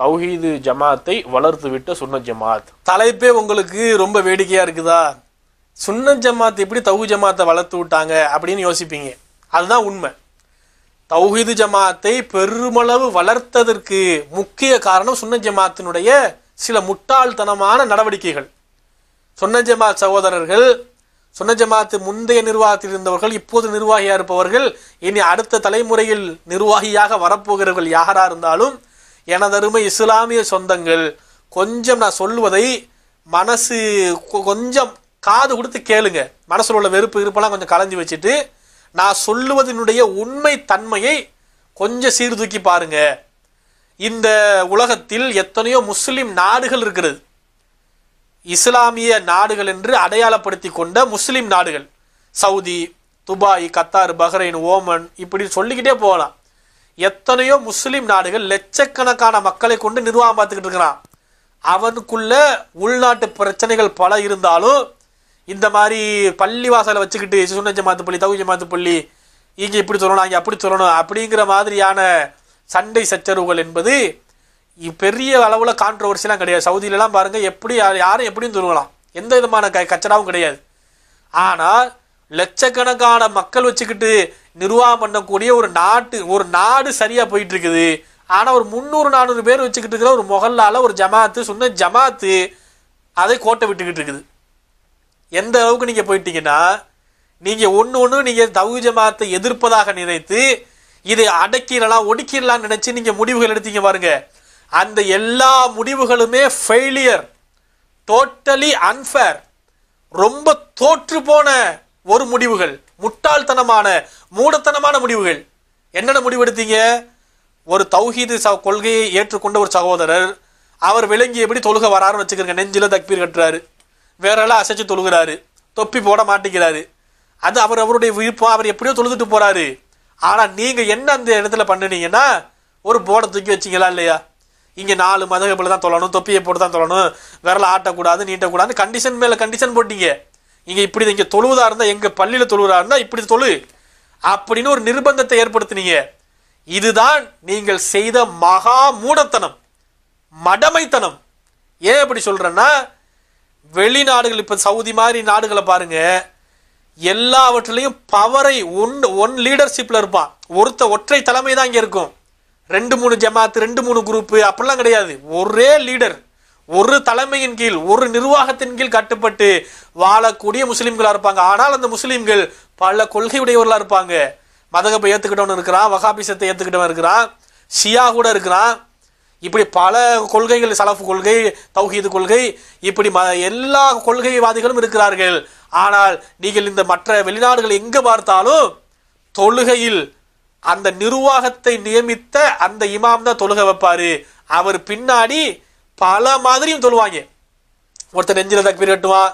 தௌஹீது ஜமாத்தை வளர்த்து விட்ட சுன்ன ஜமாத் தலைப்பே உங்களுக்கு ரொம்ப வேடிக்கையாக இருக்குதா சுன்ன ஜமாத் எப்படி தௌஹி ஜமாத்தை வளர்த்து விட்டாங்க அப்படின்னு யோசிப்பீங்க அதுதான் உண்மை தௌஹீது ஜமாத்தை பெருமளவு வளர்த்ததற்கு முக்கிய காரணம் சுன்ன ஜமாத்தினுடைய சில முட்டாள்தனமான நடவடிக்கைகள் சொன்ன ஜமாத் சகோதரர்கள் சுண்ண ஜமாத்து முந்தைய நிர்வாகத்தில் இருந்தவர்கள் இப்போது நிர்வாகியாக இருப்பவர்கள் இனி அடுத்த தலைமுறையில் நிர்வாகியாக வரப்போகிறவர்கள் யாராக இருந்தாலும் எனதருமை இஸ்லாமிய சொந்தங்கள் கொஞ்சம் நான் சொல்லுவதை மனசு கொஞ்சம் காது கொடுத்து கேளுங்க மனசில் உள்ள வெறுப்பு இருப்பெல்லாம் கொஞ்சம் கலைஞ்சி வச்சுட்டு நான் சொல்லுவதனுடைய உண்மை தன்மையை கொஞ்சம் சீர்தூக்கி பாருங்க இந்த உலகத்தில் எத்தனையோ முஸ்லீம் நாடுகள் இருக்கிறது இஸ்லாமிய நாடுகள் என்று அடையாளப்படுத்தி கொண்ட முஸ்லீம் நாடுகள் Saudi Dubai Qatar Bahrain Oman இப்படி சொல்லிக்கிட்டே போகலாம் எத்தனையோ முஸ்லீம் நாடுகள் லட்சக்கணக்கான மக்களை கொண்டு நிர்வாகம் பார்த்துக்கிட்டு இருக்கிறான் அவனுக்குள்ள உள்நாட்டு பிரச்சனைகள் பல இருந்தாலும் இந்த மாதிரி பள்ளி வாசலை வச்சுக்கிட்டு சுண்ண ஜமாத்து பள்ளி தகு ஜமாத்து பள்ளி இங்கே இப்படி சொல்லணும் அங்கே அப்படி சொல்லணும் அப்படிங்கிற மாதிரியான சண்டை சச்சரவுகள் என்பது பெரிய அளவில் கான்ட்ரவர்சிலாம் கிடையாது சவுதியிலலாம் பாருங்கள் எப்படி யாரும் எப்படியும் சொல்லுவலாம் எந்த விதமான க கச்சடாவும் கிடையாது ஆனால் லட்சக்கணக்கான மக்கள் வச்சுக்கிட்டு நிர்வாகம் பண்ணக்கூடிய ஒரு நாட்டு ஒரு நாடு சரியாக போயிட்டு இருக்குது ஆனால் ஒரு முந்நூறு நானூறு பேர் வச்சுக்கிட்டு இருக்கிற ஒரு முகல்லால் ஒரு ஜமாத்து சொன்ன ஜமாத்து அதை கோட்டை விட்டுக்கிட்டு இருக்குது எந்த அளவுக்கு நீங்கள் போயிட்டீங்கன்னா நீங்கள் ஒன்று ஒன்று நீங்கள் தவு ஜமாத்தை எதிர்ப்பதாக நினைத்து இதை அடக்கிடலாம் ஒடுக்கிடலாம் நினச்சி நீங்கள் முடிவுகள் எடுத்தீங்க பாருங்க அந்த எல்லா முடிவுகளுமே ஃபெயிலியர் டோட்டலி அன்ஃபேர் ரொம்ப தோற்று போன ஒரு முடிவுகள் முட்டாள்தனமான மூடத்தனமான முடிவுகள் என்னென்ன முடிவெடுத்தீங்க ஒரு தௌஹீது ச கொள்கையை ஏற்றுக்கொண்ட ஒரு சகோதரர் அவர் விளங்கி எப்படி தொழுக வராருன்னு வச்சுக்கிறங்க நெஞ்சில் தக்பீர் கட்டுறாரு வேறெல்லாம் அசைச்சு தொழுகிறாரு தொப்பி போட மாட்டேங்கிறாரு அது அவர் அவருடைய விருப்பம் அவர் எப்படியோ தொழுதுட்டு போகிறாரு ஆனால் நீங்கள் என்ன அந்த இடத்துல பண்ணினீங்கன்னா ஒரு போட தூக்கி வச்சிங்களா இல்லையா இங்கே நாலு மதகப்பில் தான் தொழணும் தொப்பியை போட்டு தான் தொழணும் விரலை ஆட்டக்கூடாது நீட்டக்கூடாது கண்டிஷன் மேலே கண்டிஷன் போட்டீங்க இங்கே இப்படி இங்கே தொழுவதா இருந்தால் எங்கள் பள்ளியில் தொழுவதா இருந்தால் இப்படி தொழு அப்படின்னு ஒரு நிர்பந்தத்தை ஏற்படுத்தினீங்க இதுதான் நீங்கள் செய்த மகா மூடத்தனம் மடமைத்தனம் ஏன் அப்படி சொல்கிறேன்னா வெளிநாடுகள் இப்போ சவுதி மாதிரி நாடுகளை பாருங்க எல்லாவற்றிலையும் பவரை ஒன் ஒன் லீடர்ஷிப்பில் இருப்பான் ஒருத்த ஒற்றை தலைமை தான் இங்கே இருக்கும் ரெண்டு மூணு ஜமாத்து ரெண்டு மூணு குரூப்பு அப்படிலாம் கிடையாது ஒரே லீடர் ஒரு தலைமையின் கீழ் ஒரு நிர்வாகத்தின் கீழ் கட்டுப்பட்டு வாழக்கூடிய முஸ்லீம்களாக இருப்பாங்க ஆனால் அந்த முஸ்லீம்கள் பல கொள்கை இருப்பாங்க மதகப்பை ஏத்துக்கிட்டவன் இருக்கிறான் வகாபிசத்தை ஏத்துக்கிட்டவன் இருக்கிறான் ஷியா கூட இருக்கிறான் இப்படி பல கொள்கைகள் சலஃபு கொள்கை தௌஹீது கொள்கை இப்படி ம எல்லா கொள்கைவாதிகளும் இருக்கிறார்கள் ஆனால் நீங்கள் இந்த மற்ற வெளிநாடுகள் எங்கே பார்த்தாலும் தொழுகையில் அந்த நிர்வாகத்தை நியமித்த அந்த இமாம் தான் தொழுகை வைப்பார் அவர் பின்னாடி பல மாதிரியும் சொல்லுவாங்க ஒருத்தன் நெஞ்சில் தக்பீர் கட்டுவான்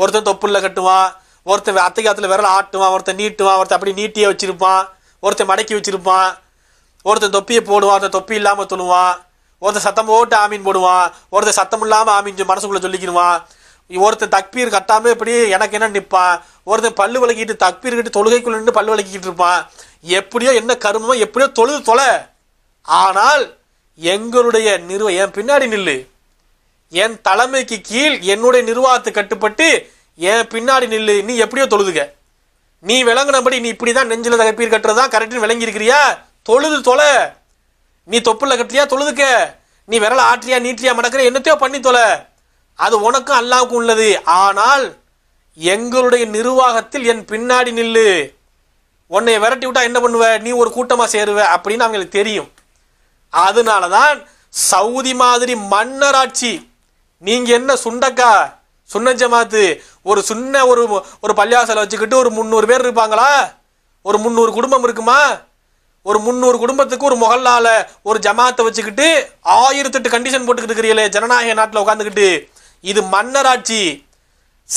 ஒருத்தன் தொப்புள்ள கட்டுவான் ஒருத்தன் அத்தைக்காத்துல விரல ஆட்டுவான் ஒருத்தன் நீட்டுவான் ஒருத்தன் அப்படி நீட்டியே வச்சிருப்பான் ஒருத்தன் மடக்கி வச்சிருப்பான் ஒருத்தன் தொப்பியை போடுவான் ஒருத்தன் தொப்பி இல்லாமல் சொல்லுவான் ஒருத்தன் சத்தம் போட்டு ஆமீன் போடுவான் ஒருத்தன் சத்தம் இல்லாமல் ஆமீன் மனசுக்குள்ளே சொல்லிக்கிடுவான் ஒருத்தன் தக்பீர் கட்டாமல் இப்படி எனக்கு என்ன நிற்பான் ஒருத்தன் பல்லு விளக்கிட்டு தக்பீர் கிட்டு தொழுகைக்குள்ள நின்று பல்லு விளக்கிக்கிட்டு இருப்பான் எப்படியோ என்ன கருமோ எப்படியோ தொழுது தொலை ஆனால் எங்களுடைய நிறுவ என் பின்னாடி நில்லு என் தலைமைக்கு கீழ் என்னுடைய நிர்வாகத்தை கட்டுப்பட்டு என் பின்னாடி நில்லு நீ எப்படியோ தொழுதுக நீ விளங்கினபடி நீ இப்படி தான் நெஞ்சில் தகப்பீர் கட்டுறதா கரெக்டுன்னு விளங்கியிருக்கிறியா தொழுது தொலை நீ தொப்புல கட்டுறியா தொழுதுக்க நீ விரல ஆற்றியா நீட்டியா மடக்கிற என்னத்தையோ பண்ணி தொலை அது உனக்கும் அல்லாவுக்கும் உள்ளது ஆனால் எங்களுடைய நிர்வாகத்தில் என் பின்னாடி நில்லு உன்னை விரட்டி விட்டா என்ன பண்ணுவ நீ ஒரு கூட்டமாக சேருவ அப்படின்னு அவங்களுக்கு தெரியும் அதனால தான் சவுதி மாதிரி மன்னராட்சி நீங்கள் என்ன சுண்டக்கா சுண்ண ஜமாத்து ஒரு சுண்ண ஒரு ஒரு பள்ளியாசலை வச்சுக்கிட்டு ஒரு முந்நூறு பேர் இருப்பாங்களா ஒரு முந்நூறு குடும்பம் இருக்குமா ஒரு முந்நூறு குடும்பத்துக்கு ஒரு முகல்லால ஒரு ஜமாத்தை வச்சுக்கிட்டு ஆயிரத்தெட்டு கண்டிஷன் போட்டுக்கிட்டு இருக்கிறீங்களே ஜனநாயக நாட்டில் உட்காந்துக்கிட்டு இது மன்னராட்சி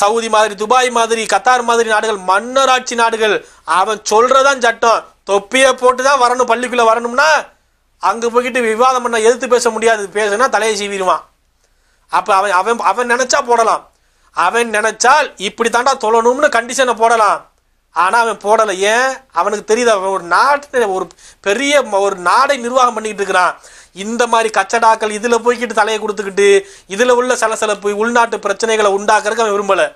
சவுதி மாதிரி துபாய் மாதிரி கத்தார் மாதிரி நாடுகள் மன்னராட்சி நாடுகள் அவன் சொல்றதான் சட்டம் தொப்பியை போட்டு தான் வரணும் பள்ளிக்குள்ளே வரணும்னா அங்கே போய்கிட்டு விவாதம் பண்ண எதிர்த்து பேச முடியாது பேசுனா தலையை சீவிடுவான் அப்போ அவன் அவன் அவன் நினச்சா போடலாம் அவன் நினச்சால் இப்படி தாண்டா தொழணும்னு கண்டிஷனை போடலாம் ஆனால் அவன் போடலை ஏன் அவனுக்கு தெரியுது அவன் ஒரு நாட்டை ஒரு பெரிய ஒரு நாடை நிர்வாகம் பண்ணிக்கிட்டு இருக்கிறான் இந்த மாதிரி கச்சடாக்கள் இதில் போய்கிட்டு தலையை கொடுத்துக்கிட்டு இதில் உள்ள சலசலப்பு உள்நாட்டு பிரச்சனைகளை உண்டாக்குறதுக்கு அவன் விரும்பலை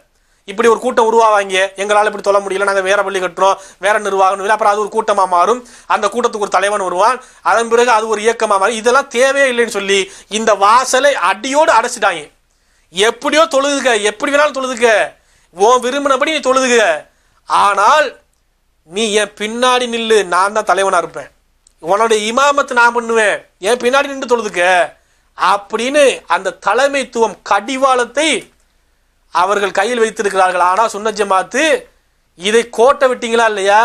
இப்படி ஒரு கூட்டம் உருவாவாங்க எங்களால் இப்படி சொல்ல முடியல நாங்கள் வேற பள்ளி கட்டுறோம் வேற நிர்வாகம் அப்புறம் அது ஒரு கூட்டமாக மாறும் அந்த கூட்டத்துக்கு ஒரு தலைவன் வருவான் அதன் பிறகு அது ஒரு இயக்கமாக மாறும் இதெல்லாம் தேவையே இல்லைன்னு சொல்லி இந்த வாசலை அடியோடு அடைச்சிட்டாங்க எப்படியோ தொழுதுக எப்படி வேணாலும் தொழுதுக ஓ விரும்பினபடி நீ தொழுதுக ஆனால் நீ என் பின்னாடி நில்லு நான் தான் தலைவனாக இருப்பேன் உன்னோட இமாமத்தை நான் பண்ணுவேன் என் பின்னாடி நின்று தொழுதுக்க அப்படின்னு அந்த தலைமைத்துவம் கடிவாளத்தை அவர்கள் கையில் வைத்திருக்கிறார்கள் ஆனால் சுன்ன ஜமாத்து இதை கோட்டை விட்டீங்களா இல்லையா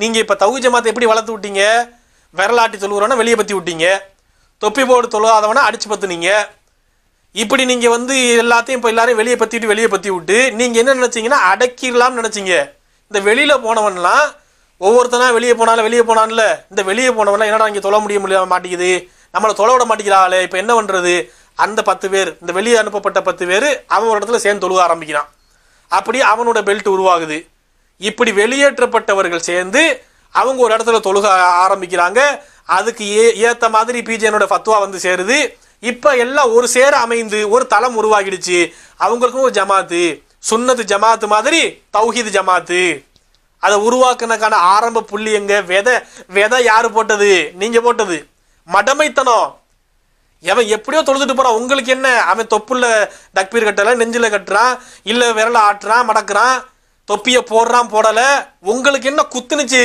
நீங்கள் இப்போ தகு ஜமாத்தை எப்படி வளர்த்து விட்டீங்க விரலாட்டி தொழுகிறவனை வெளியே பற்றி விட்டீங்க தொப்பி போடு தொழுகாதவனை அடிச்சு பற்றுனீங்க இப்படி நீங்கள் வந்து எல்லாத்தையும் இப்போ எல்லாரையும் வெளியே பற்றிட்டு வெளியே பற்றி விட்டு நீங்கள் என்ன நினச்சிங்கன்னா அடக்கிடலாம்னு நினச்சிங்க இந்த வெளியில் போனவன்லாம் ஒவ்வொருத்தனா வெளியே போனாலும் வெளியே போனான்ல இந்த வெளியே போனவன்லாம் என்னடா இங்கே தொழ முடிய முடிய மாட்டேங்குது நம்மளை தொலை விட மாட்டேங்கிறாங்களே இப்போ என்ன பண்ணுறது அந்த பத்து பேர் இந்த வெளியே அனுப்பப்பட்ட பத்து பேர் அவன் ஒரு இடத்துல சேர்ந்து தொழுக ஆரம்பிக்கிறான் அப்படி அவனோட பெல்ட் உருவாகுது இப்படி வெளியேற்றப்பட்டவர்கள் சேர்ந்து அவங்க ஒரு இடத்துல தொழுக ஆரம்பிக்கிறாங்க அதுக்கு ஏ ஏற்ற மாதிரி பிஜேனோட ஃபத்துவா வந்து சேருது இப்போ எல்லாம் ஒரு சேர அமைந்து ஒரு தளம் உருவாகிடுச்சு அவங்களுக்கும் ஒரு ஜமாத்து சுன்னத்து ஜமாத்து மாதிரி தௌஹீது ஜமாத்து அதை உருவாக்குனக்கான ஆரம்ப புள்ளி எங்க விதை விதை யாரு போட்டது நீங்க போட்டது மடமைத்தனம் எவன் எப்படியோ தொழுதுட்டு போறான் உங்களுக்கு என்ன அவன் தொப்புல டக்பீர் கட்டல நெஞ்சில கட்டுறான் இல்ல விரல ஆட்டுறான் மடக்குறான் தொப்பிய போடுறான் போடல உங்களுக்கு என்ன குத்துனுச்சு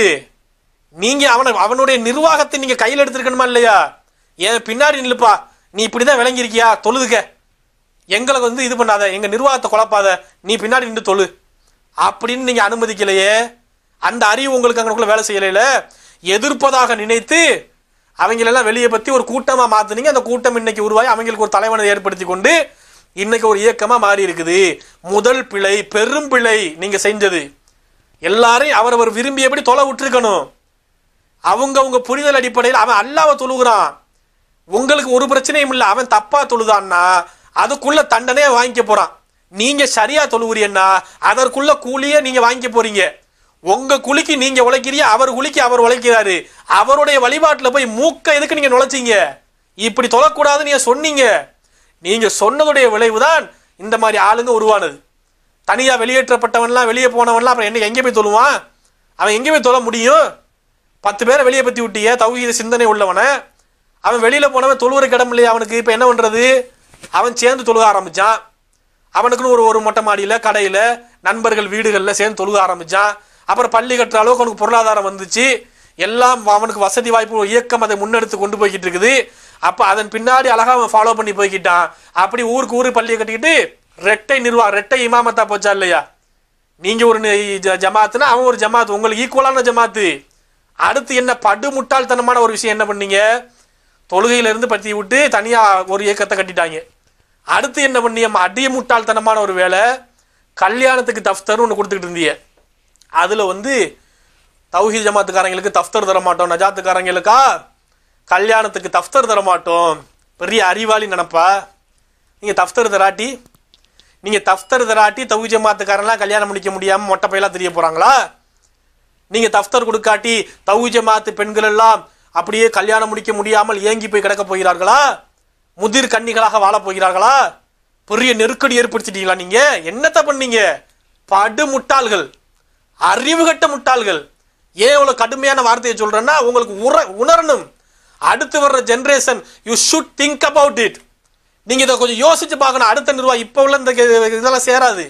நீங்க அவனை அவனுடைய நிர்வாகத்தை நீங்க கையில் எடுத்துருக்கணுமா இல்லையா என் பின்னாடி நில்லுப்பா நீ இப்படிதான் விளங்கியிருக்கியா தொழுதுக்க எங்களுக்கு வந்து இது பண்ணாத எங்க நிர்வாகத்தை குழப்பாத நீ பின்னாடி நின்று தொழு அப்படின்னு நீங்க அனுமதிக்கலையே அந்த அறிவு உங்களுக்கு அங்கே வேலை செய்யலையில எதிர்ப்பதாக நினைத்து அவங்களெல்லாம் வெளியே பற்றி ஒரு கூட்டமாக மாற்றினீங்க அந்த கூட்டம் இன்னைக்கு உருவாகி அவங்களுக்கு ஒரு தலைவனை ஏற்படுத்தி கொண்டு இன்னைக்கு ஒரு இயக்கமாக மாறி இருக்குது முதல் பிழை பெரும் பிழை நீங்கள் செஞ்சது எல்லாரையும் அவரவர் விரும்பியபடி தொலை விட்டுருக்கணும் அவங்க அவங்க புரிதல் அடிப்படையில் அவன் அல்லாவை தொழுகிறான் உங்களுக்கு ஒரு பிரச்சனையும் இல்லை அவன் தப்பாக தொழுதான்னா அதுக்குள்ள தண்டனையை வாங்கிக்க போகிறான் நீங்கள் சரியாக தொழுகிறீன்னா அதற்குள்ள கூலியே நீங்கள் வாங்கிக்க போகிறீங்க உங்க குளிக்கு நீங்க உழைக்கிறீ அவர் குளிக்கு அவர் உழைக்கிறாரு அவருடைய வழிபாட்டில் போய் மூக்க எதுக்கு நீங்க நுழைச்சிங்க இப்படி தொழக்கூடாதுன்னு நீங்க சொன்னீங்க நீங்க சொன்னதுடைய விளைவு தான் இந்த மாதிரி ஆளுங்க உருவானது தனியா வெளியேற்றப்பட்டவன்லாம் வெளியே போனவன்லாம் அப்புறம் என்ன எங்கே போய் தொழுவான் அவன் எங்கே போய் தொழ முடியும் பத்து பேரை வெளியே பற்றி விட்டிய தௌகீத சிந்தனை உள்ளவனை அவன் வெளியில் போனவன் தொழுவுறக்கு கிடம் இல்லையா அவனுக்கு இப்போ என்ன பண்ணுறது அவன் சேர்ந்து தொழுக ஆரம்பித்தான் அவனுக்குன்னு ஒரு ஒரு மொட்டை மாடியில் கடையில் நண்பர்கள் வீடுகளில் சேர்ந்து தொழுக ஆரம்பித்தான் அப்புறம் பள்ளி கட்டுற அளவுக்கு அவனுக்கு பொருளாதாரம் வந்துச்சு எல்லாம் அவனுக்கு வசதி வாய்ப்பு இயக்கம் அதை முன்னெடுத்து கொண்டு போய்கிட்டு இருக்குது அப்போ அதன் பின்னாடி அழகாக அவன் ஃபாலோ பண்ணி போய்கிட்டான் அப்படி ஊருக்கு ஊர் பள்ளியை கட்டிக்கிட்டு ரெட்டை நிர்வாகம் ரெட்டை இமாமத்தா போச்சா இல்லையா நீங்கள் ஒரு ஜமாத்துனா அவன் ஒரு ஜமாத்து உங்களுக்கு ஈக்குவலான ஜமாத்து அடுத்து என்ன படு முட்டாள்தனமான ஒரு விஷயம் என்ன பண்ணீங்க தொழுகையிலேருந்து பற்றி விட்டு தனியாக ஒரு இயக்கத்தை கட்டிட்டாங்க அடுத்து என்ன பண்ணியம் அடிய முட்டாள்தனமான ஒரு வேலை கல்யாணத்துக்கு தஃப்தர் ஒன்று கொடுத்துக்கிட்டு இருந்தியே அதில் வந்து தௌஹி ஜமாத்துக்காரங்களுக்கு தஃப்தர் தரமாட்டோம் நஜாத்துக்காரங்களுக்கா கல்யாணத்துக்கு தஃப்தர் தரமாட்டோம் பெரிய அறிவாளி நினப்பா நீங்கள் தஃப்தர் தராட்டி நீங்கள் தஃப்தர் தராட்டி தௌஹி ஜமாத்துக்காரன்லாம் கல்யாணம் முடிக்க முடியாமல் மொட்டை பையெல்லாம் தெரிய போகிறாங்களா நீங்கள் தஃப்தர் கொடுக்காட்டி தௌஹி ஜமாத்து பெண்கள் எல்லாம் அப்படியே கல்யாணம் முடிக்க முடியாமல் ஏங்கி போய் கிடக்க போகிறார்களா முதிர் கன்னிகளாக வாழ போகிறார்களா பெரிய நெருக்கடி ஏற்படுத்திட்டீங்களா நீங்கள் என்னத்தை பண்ணீங்க படு முட்டாள்கள் அறிவு கட்ட முட்டாள்கள் ஏன் இவ்வளோ கடுமையான வார்த்தையை சொல்கிறேன்னா உங்களுக்கு உற உணரணும் அடுத்து வர்ற generation you should think about it நீங்கள் இதை கொஞ்சம் யோசித்து பார்க்கணும் அடுத்த நிர்வாகம் இப்போ உள்ள இந்த இதெல்லாம் சேராது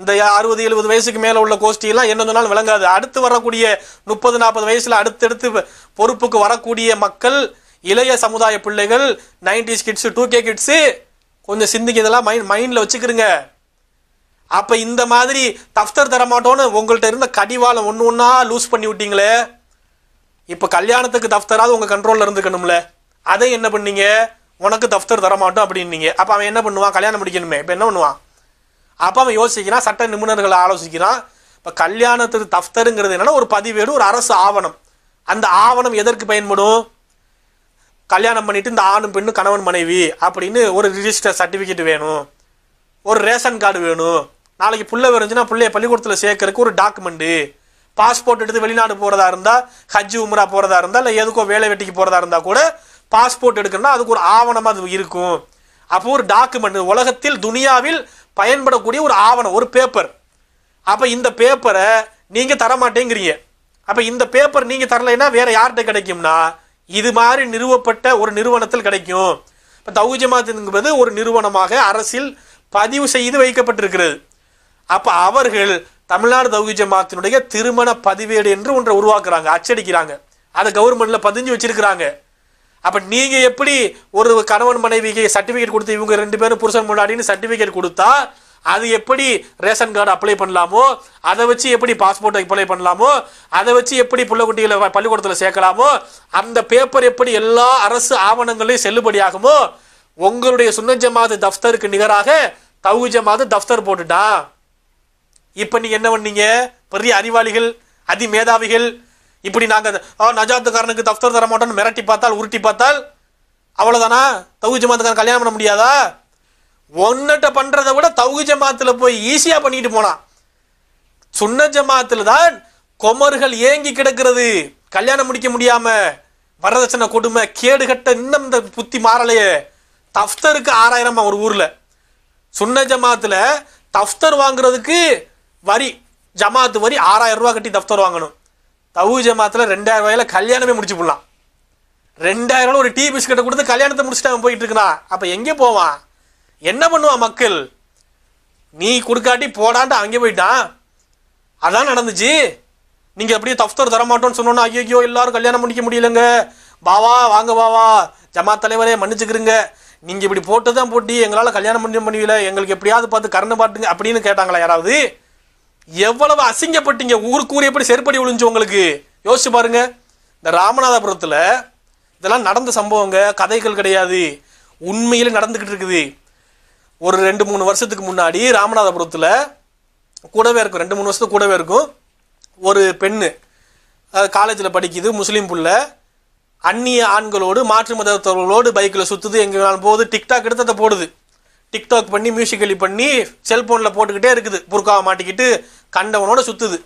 இந்த அறுபது எழுபது வயசுக்கு மேலே உள்ள கோஷ்டியெல்லாம் என்ன சொன்னாலும் விளங்காது அடுத்து வரக்கூடிய முப்பது நாற்பது வயசில் அடுத்தடுத்து பொறுப்புக்கு வரக்கூடிய மக்கள் இளைய சமுதாய பிள்ளைகள் nineties kids two K kids கொஞ்சம் சிந்திக்க இதெல்லாம் மைண்ட் மைண்டில் வச்சுக்கிறங்க அப்போ இந்த மாதிரி தஃப்தர் தரமாட்டோன்னு உங்கள்கிட்ட இருந்த கடிவாளம் ஒன்று ஒன்றா லூஸ் பண்ணி விட்டீங்களே இப்போ கல்யாணத்துக்கு தஃப்தராவது உங்கள் கண்ட்ரோலில் இருந்துக்கணும்ல அதை என்ன பண்ணீங்க உனக்கு தஃப்தர் தரமாட்டோம் அப்படின்னீங்க அப்போ அவன் என்ன பண்ணுவான் கல்யாணம் முடிக்கணுமே இப்போ என்ன பண்ணுவான் அப்போ அவன் யோசிக்கிறான் சட்ட நிபுணர்களை ஆலோசிக்கிறான் இப்போ கல்யாணத்துக்கு தஃப்தருங்கிறது என்னென்னா ஒரு பதிவேடு ஒரு அரசு ஆவணம் அந்த ஆவணம் எதற்கு பயன்படும் கல்யாணம் பண்ணிட்டு இந்த ஆணும் பெண்ணும் கணவன் மனைவி அப்படின்னு ஒரு ரிஜிஸ்டர் சர்டிஃபிகேட் வேணும் ஒரு ரேஷன் கார்டு வேணும் நாளைக்கு புள்ள வருஞ்சுன்னா பிள்ளைய பள்ளிக்கூடத்தில் சேர்க்கறதுக்கு ஒரு டாக்குமெண்ட்டு பாஸ்போர்ட் எடுத்து வெளிநாடு போகிறதா இருந்தால் ஹஜ் உம்ரா போகிறதா இருந்தால் இல்லை எதுக்கோ வேலை வெட்டிக்கு போகிறதா இருந்தால் கூட பாஸ்போர்ட் எடுக்கணும்னா அதுக்கு ஒரு ஆவணமாக அது இருக்கும் அப்போ ஒரு டாக்குமெண்ட் உலகத்தில் துனியாவில் பயன்படக்கூடிய ஒரு ஆவணம் ஒரு பேப்பர் அப்போ இந்த பேப்பரை நீங்கள் தரமாட்டேங்கிறீங்க அப்போ இந்த பேப்பர் நீங்கள் தரலைன்னா வேறு யார்கிட்ட கிடைக்கும்னா இது மாதிரி நிறுவப்பட்ட ஒரு நிறுவனத்தில் கிடைக்கும் இப்போ தௌஜமாத் என்பது ஒரு நிறுவனமாக அரசில் பதிவு செய்து வைக்கப்பட்டிருக்கிறது அப்ப அவர்கள் தமிழ்நாடு தௌகி ஜமாத்தினுடைய திருமண பதிவேடு என்று ஒன்றை உருவாக்குறாங்க அச்சடிக்கிறாங்க அதை கவர்மெண்ட்ல பதிஞ்சு வச்சிருக்கிறாங்க அப்ப நீங்க எப்படி ஒரு கணவன் மனைவிக்கு சர்டிபிகேட் கொடுத்து இவங்க ரெண்டு பேரும் புருஷன் முன்னாடினு சர்டிபிகேட் கொடுத்தா அது எப்படி ரேஷன் கார்டு அப்ளை பண்ணலாமோ அதை வச்சு எப்படி பாஸ்போர்ட் அப்ளை பண்ணலாமோ அதை வச்சு எப்படி பிள்ளைக்குட்டிகளை பள்ளிக்கூடத்தில் சேர்க்கலாமோ அந்த பேப்பர் எப்படி எல்லா அரசு ஆவணங்களையும் செல்லுபடியாகுமோ உங்களுடைய சுன்னஜமாத தஃப்தருக்கு நிகராக தௌஜமாத தஃப்தர் போட்டுட்டான் இப்போ நீங்கள் என்ன பண்ணீங்க பெரிய அறிவாளிகள் அதிமேதாவிகள் இப்படி நாங்கள் நஜாத்துக்காரனுக்கு தஃப்தர் தர மாட்டோம்னு மிரட்டி பார்த்தால் உருட்டி பார்த்தால் அவ்வளோதானா தவுகு ஜமாத்துக்காரன் கல்யாணம் பண்ண முடியாதா ஒன்னிட்ட பண்ணுறத விட தவுகு ஜமாத்தில் போய் ஈஸியாக பண்ணிட்டு போனான் சுன்ன ஜமாத்தில் தான் கொமர்கள் ஏங்கி கிடக்கிறது கல்யாணம் முடிக்க முடியாமல் வரதட்சணை கொடுமை கேடு கட்ட இன்னும் இந்த புத்தி மாறலையே தஃப்தருக்கு ஆறாயிரமா ஒரு ஊரில் சுன்ன ஜமாத்தில் தஃப்தர் வாங்குறதுக்கு வரி ஜமாத்து வரி ஆறாயிரம் ரூபா கட்டி தப்தர் வாங்கணும் தவு ஜமாத்தில் ரெண்டாயிரம் ரூபாயில கல்யாணமே முடிச்சு போடலாம் ரெண்டாயிரம் ரூபா ஒரு டீ பிஸ்கட்டை கொடுத்து கல்யாணத்தை முடிச்சுட்டு அவன் போயிட்டு இருக்கிறான் அப்போ எங்கே போவான் என்ன பண்ணுவான் மக்கள் நீ கொடுக்காட்டி போடான்ட்டு அங்கே போயிட்டான் அதான் நடந்துச்சு நீங்கள் அப்படியே தப்தர் தரமாட்டோம்னு சொன்னோன்னா ஐயோ எல்லாரும் கல்யாணம் முடிக்க முடியலங்க பாவா வாங்க பாவா ஜமா தலைவரே மன்னிச்சுக்கிறீங்க நீங்கள் இப்படி போட்டு தான் போட்டி எங்களால் கல்யாணம் முடிஞ்ச முடியல எங்களுக்கு எப்படியாவது பார்த்து கரண்டு பாட்டுங்க அப்படின்னு கேட்டாங்களா யாராவது எவ்வளவு அசிங்கப்பட்டீங்க ஊருக்கு ஊர் எப்படி செருப்படி விழுஞ்சு உங்களுக்கு யோசிச்சு பாருங்க இந்த ராமநாதபுரத்தில் இதெல்லாம் நடந்த சம்பவங்க கதைகள் கிடையாது உண்மையில் நடந்துக்கிட்டு இருக்குது ஒரு ரெண்டு மூணு வருஷத்துக்கு முன்னாடி ராமநாதபுரத்தில் கூடவே இருக்கும் ரெண்டு மூணு வருஷத்துக்கு கூடவே இருக்கும் ஒரு பெண்ணு காலேஜில் படிக்குது முஸ்லீம் புள்ள அந்நிய ஆண்களோடு மாற்று மதத்தவர்களோடு பைக்கில் சுற்றுது எங்கே வேணாலும் போகுது டிக்டாக் எடுத்து அதை போடுது டிக்டாக் பண்ணி மியூசிக்கலி பண்ணி செல்ஃபோனில் போட்டுக்கிட்டே இருக்குது புர்காவை மாட்டிக்கிட்டு கண்டவனோட சுற்றுது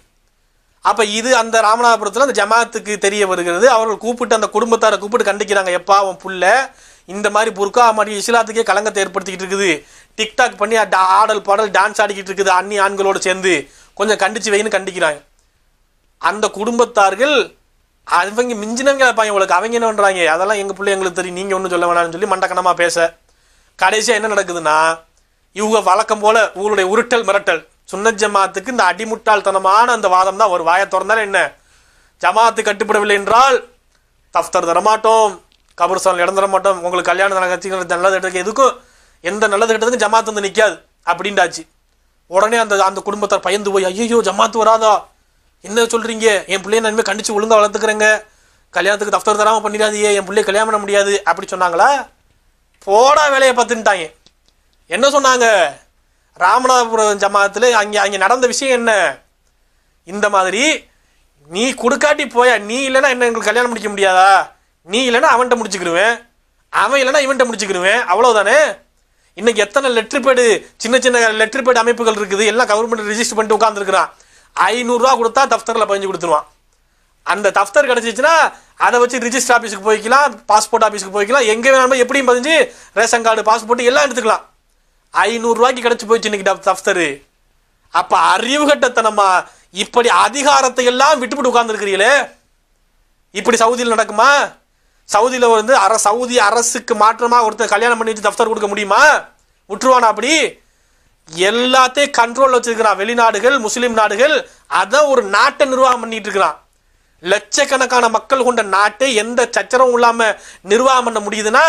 அப்போ இது அந்த ராமநாதபுரத்தில் அந்த ஜமாத்துக்கு தெரிய வருகிறது அவர்கள் கூப்பிட்டு அந்த குடும்பத்தாரை கூப்பிட்டு கண்டிக்கிறாங்க எப்பா அவன் புள்ள இந்த மாதிரி புர்கா மாதிரி இஸ்லாத்துக்கே கலங்கத்தை ஏற்படுத்திக்கிட்டு இருக்குது டிக்டாக் பண்ணி ஆடல் பாடல் டான்ஸ் ஆடிக்கிட்டு இருக்குது அன்னி ஆண்களோடு சேர்ந்து கொஞ்சம் கண்டிச்சு வைன்னு கண்டிக்கிறாங்க அந்த குடும்பத்தார்கள் அவங்க மிஞ்சினவங்க இருப்பாங்க உங்களுக்கு அவங்க என்ன பண்ணுறாங்க அதெல்லாம் எங்கள் பிள்ளை எங்களுக்கு தெரியும் நீங்கள் ஒன்றும் சொல்ல வேணாம்னு சொல்லி மண்டக்கணமாக பேச கடைசியாக என்ன நடக்குதுன்னா இவங்க வழக்கம் போல உங்களுடைய உருட்டல் மிரட்டல் சுன்ன ஜமாத்துக்கு இந்த அடிமுட்டாள்தனமான அந்த வாதம் தான் ஒரு வாயை திறந்தால் என்ன ஜமாத்து கட்டுப்படவில்லை என்றால் தஃப்தர் தரமாட்டோம் கபர்ஸ்தான் இடம் தரமாட்டோம் உங்களுக்கு கல்யாணம் நடக்கிறது நல்லது எடுக்க எதுக்கும் எந்த நல்லது கிட்டதுக்கும் ஜமாத்து வந்து நிற்காது அப்படின்டாச்சு உடனே அந்த அந்த குடும்பத்தார் பயந்து போய் ஐயோ ஜமாத்து வராதா என்ன சொல்கிறீங்க என் பிள்ளைய நான் கண்டித்து ஒழுங்காக வளர்த்துக்கிறேங்க கல்யாணத்துக்கு தஃப்தர் தராமல் பண்ணிடாதீங்க என் பிள்ளைய கல்யாணம் பண்ண முடியாது அப்படி சொன்னாங்களா போடா வேலையை பார்த்துட்டாங்க என்ன சொன்னாங்க ராமநாதபுரம் ஜமாத்தில் அங்கே அங்கே நடந்த விஷயம் என்ன இந்த மாதிரி நீ கொடுக்காட்டி போயா நீ இல்லைன்னா என்ன எங்களுக்கு கல்யாணம் முடிக்க முடியாதா நீ இல்லைன்னா அவன்கிட்ட முடிச்சுக்கிடுவேன் அவன் இல்லைன்னா இவன்கிட்ட முடிச்சுக்கிடுவேன் அவ்வளோதானே இன்றைக்கி எத்தனை லெட்ரு பேடு சின்ன சின்ன லெட்ரு பேடு அமைப்புகள் இருக்குது எல்லாம் கவர்மெண்ட் ரிஜிஸ்டர் பண்ணிட்டு உட்காந்துருக்குறான் ஐநூறுரூவா கொடுத்தா தஃப்தரில் பதிஞ்சு கொடுத்துருவான் அந்த தஃப்தர் கிடச்சிச்சுன்னா அதை வச்சு ரிஜிஸ்டர் ஆஃபீஸுக்கு போய்க்கலாம் பாஸ்போர்ட் ஆஃபீஸுக்கு போய்க்கலாம் எங்கே வேணாலும் எப்படியும் பதிஞ்சு ரேஷன் கார்டு பாஸ்போர்ட் எல்லாம் எடுத்துக்கலாம் ஐநூறுரூவாய்க்கு கிடச்சி போயிடுச்சு இன்னைக்கு தஃப்தரு அப்போ அறிவு கட்டத்தனமா இப்படி அதிகாரத்தை எல்லாம் விட்டுவிட்டு உட்கார்ந்துருக்கிறீங்களே இப்படி சவுதியில் நடக்குமா சவுதியில் வந்து அர சவுதி அரசுக்கு மாற்றமாக ஒருத்தர் கல்யாணம் பண்ணி வச்சு தஃப்தர் கொடுக்க முடியுமா விட்டுருவானா அப்படி எல்லாத்தையும் கண்ட்ரோல் வச்சிருக்கிறான் வெளிநாடுகள் முஸ்லீம் நாடுகள் அதை ஒரு நாட்டை நிர்வாகம் பண்ணிட்டு இருக்கிறான் லட்சக்கணக்கான மக்கள் கொண்ட நாட்டை எந்த சச்சரவும் இல்லாமல் நிர்வாகம் பண்ண முடியுதுன்னா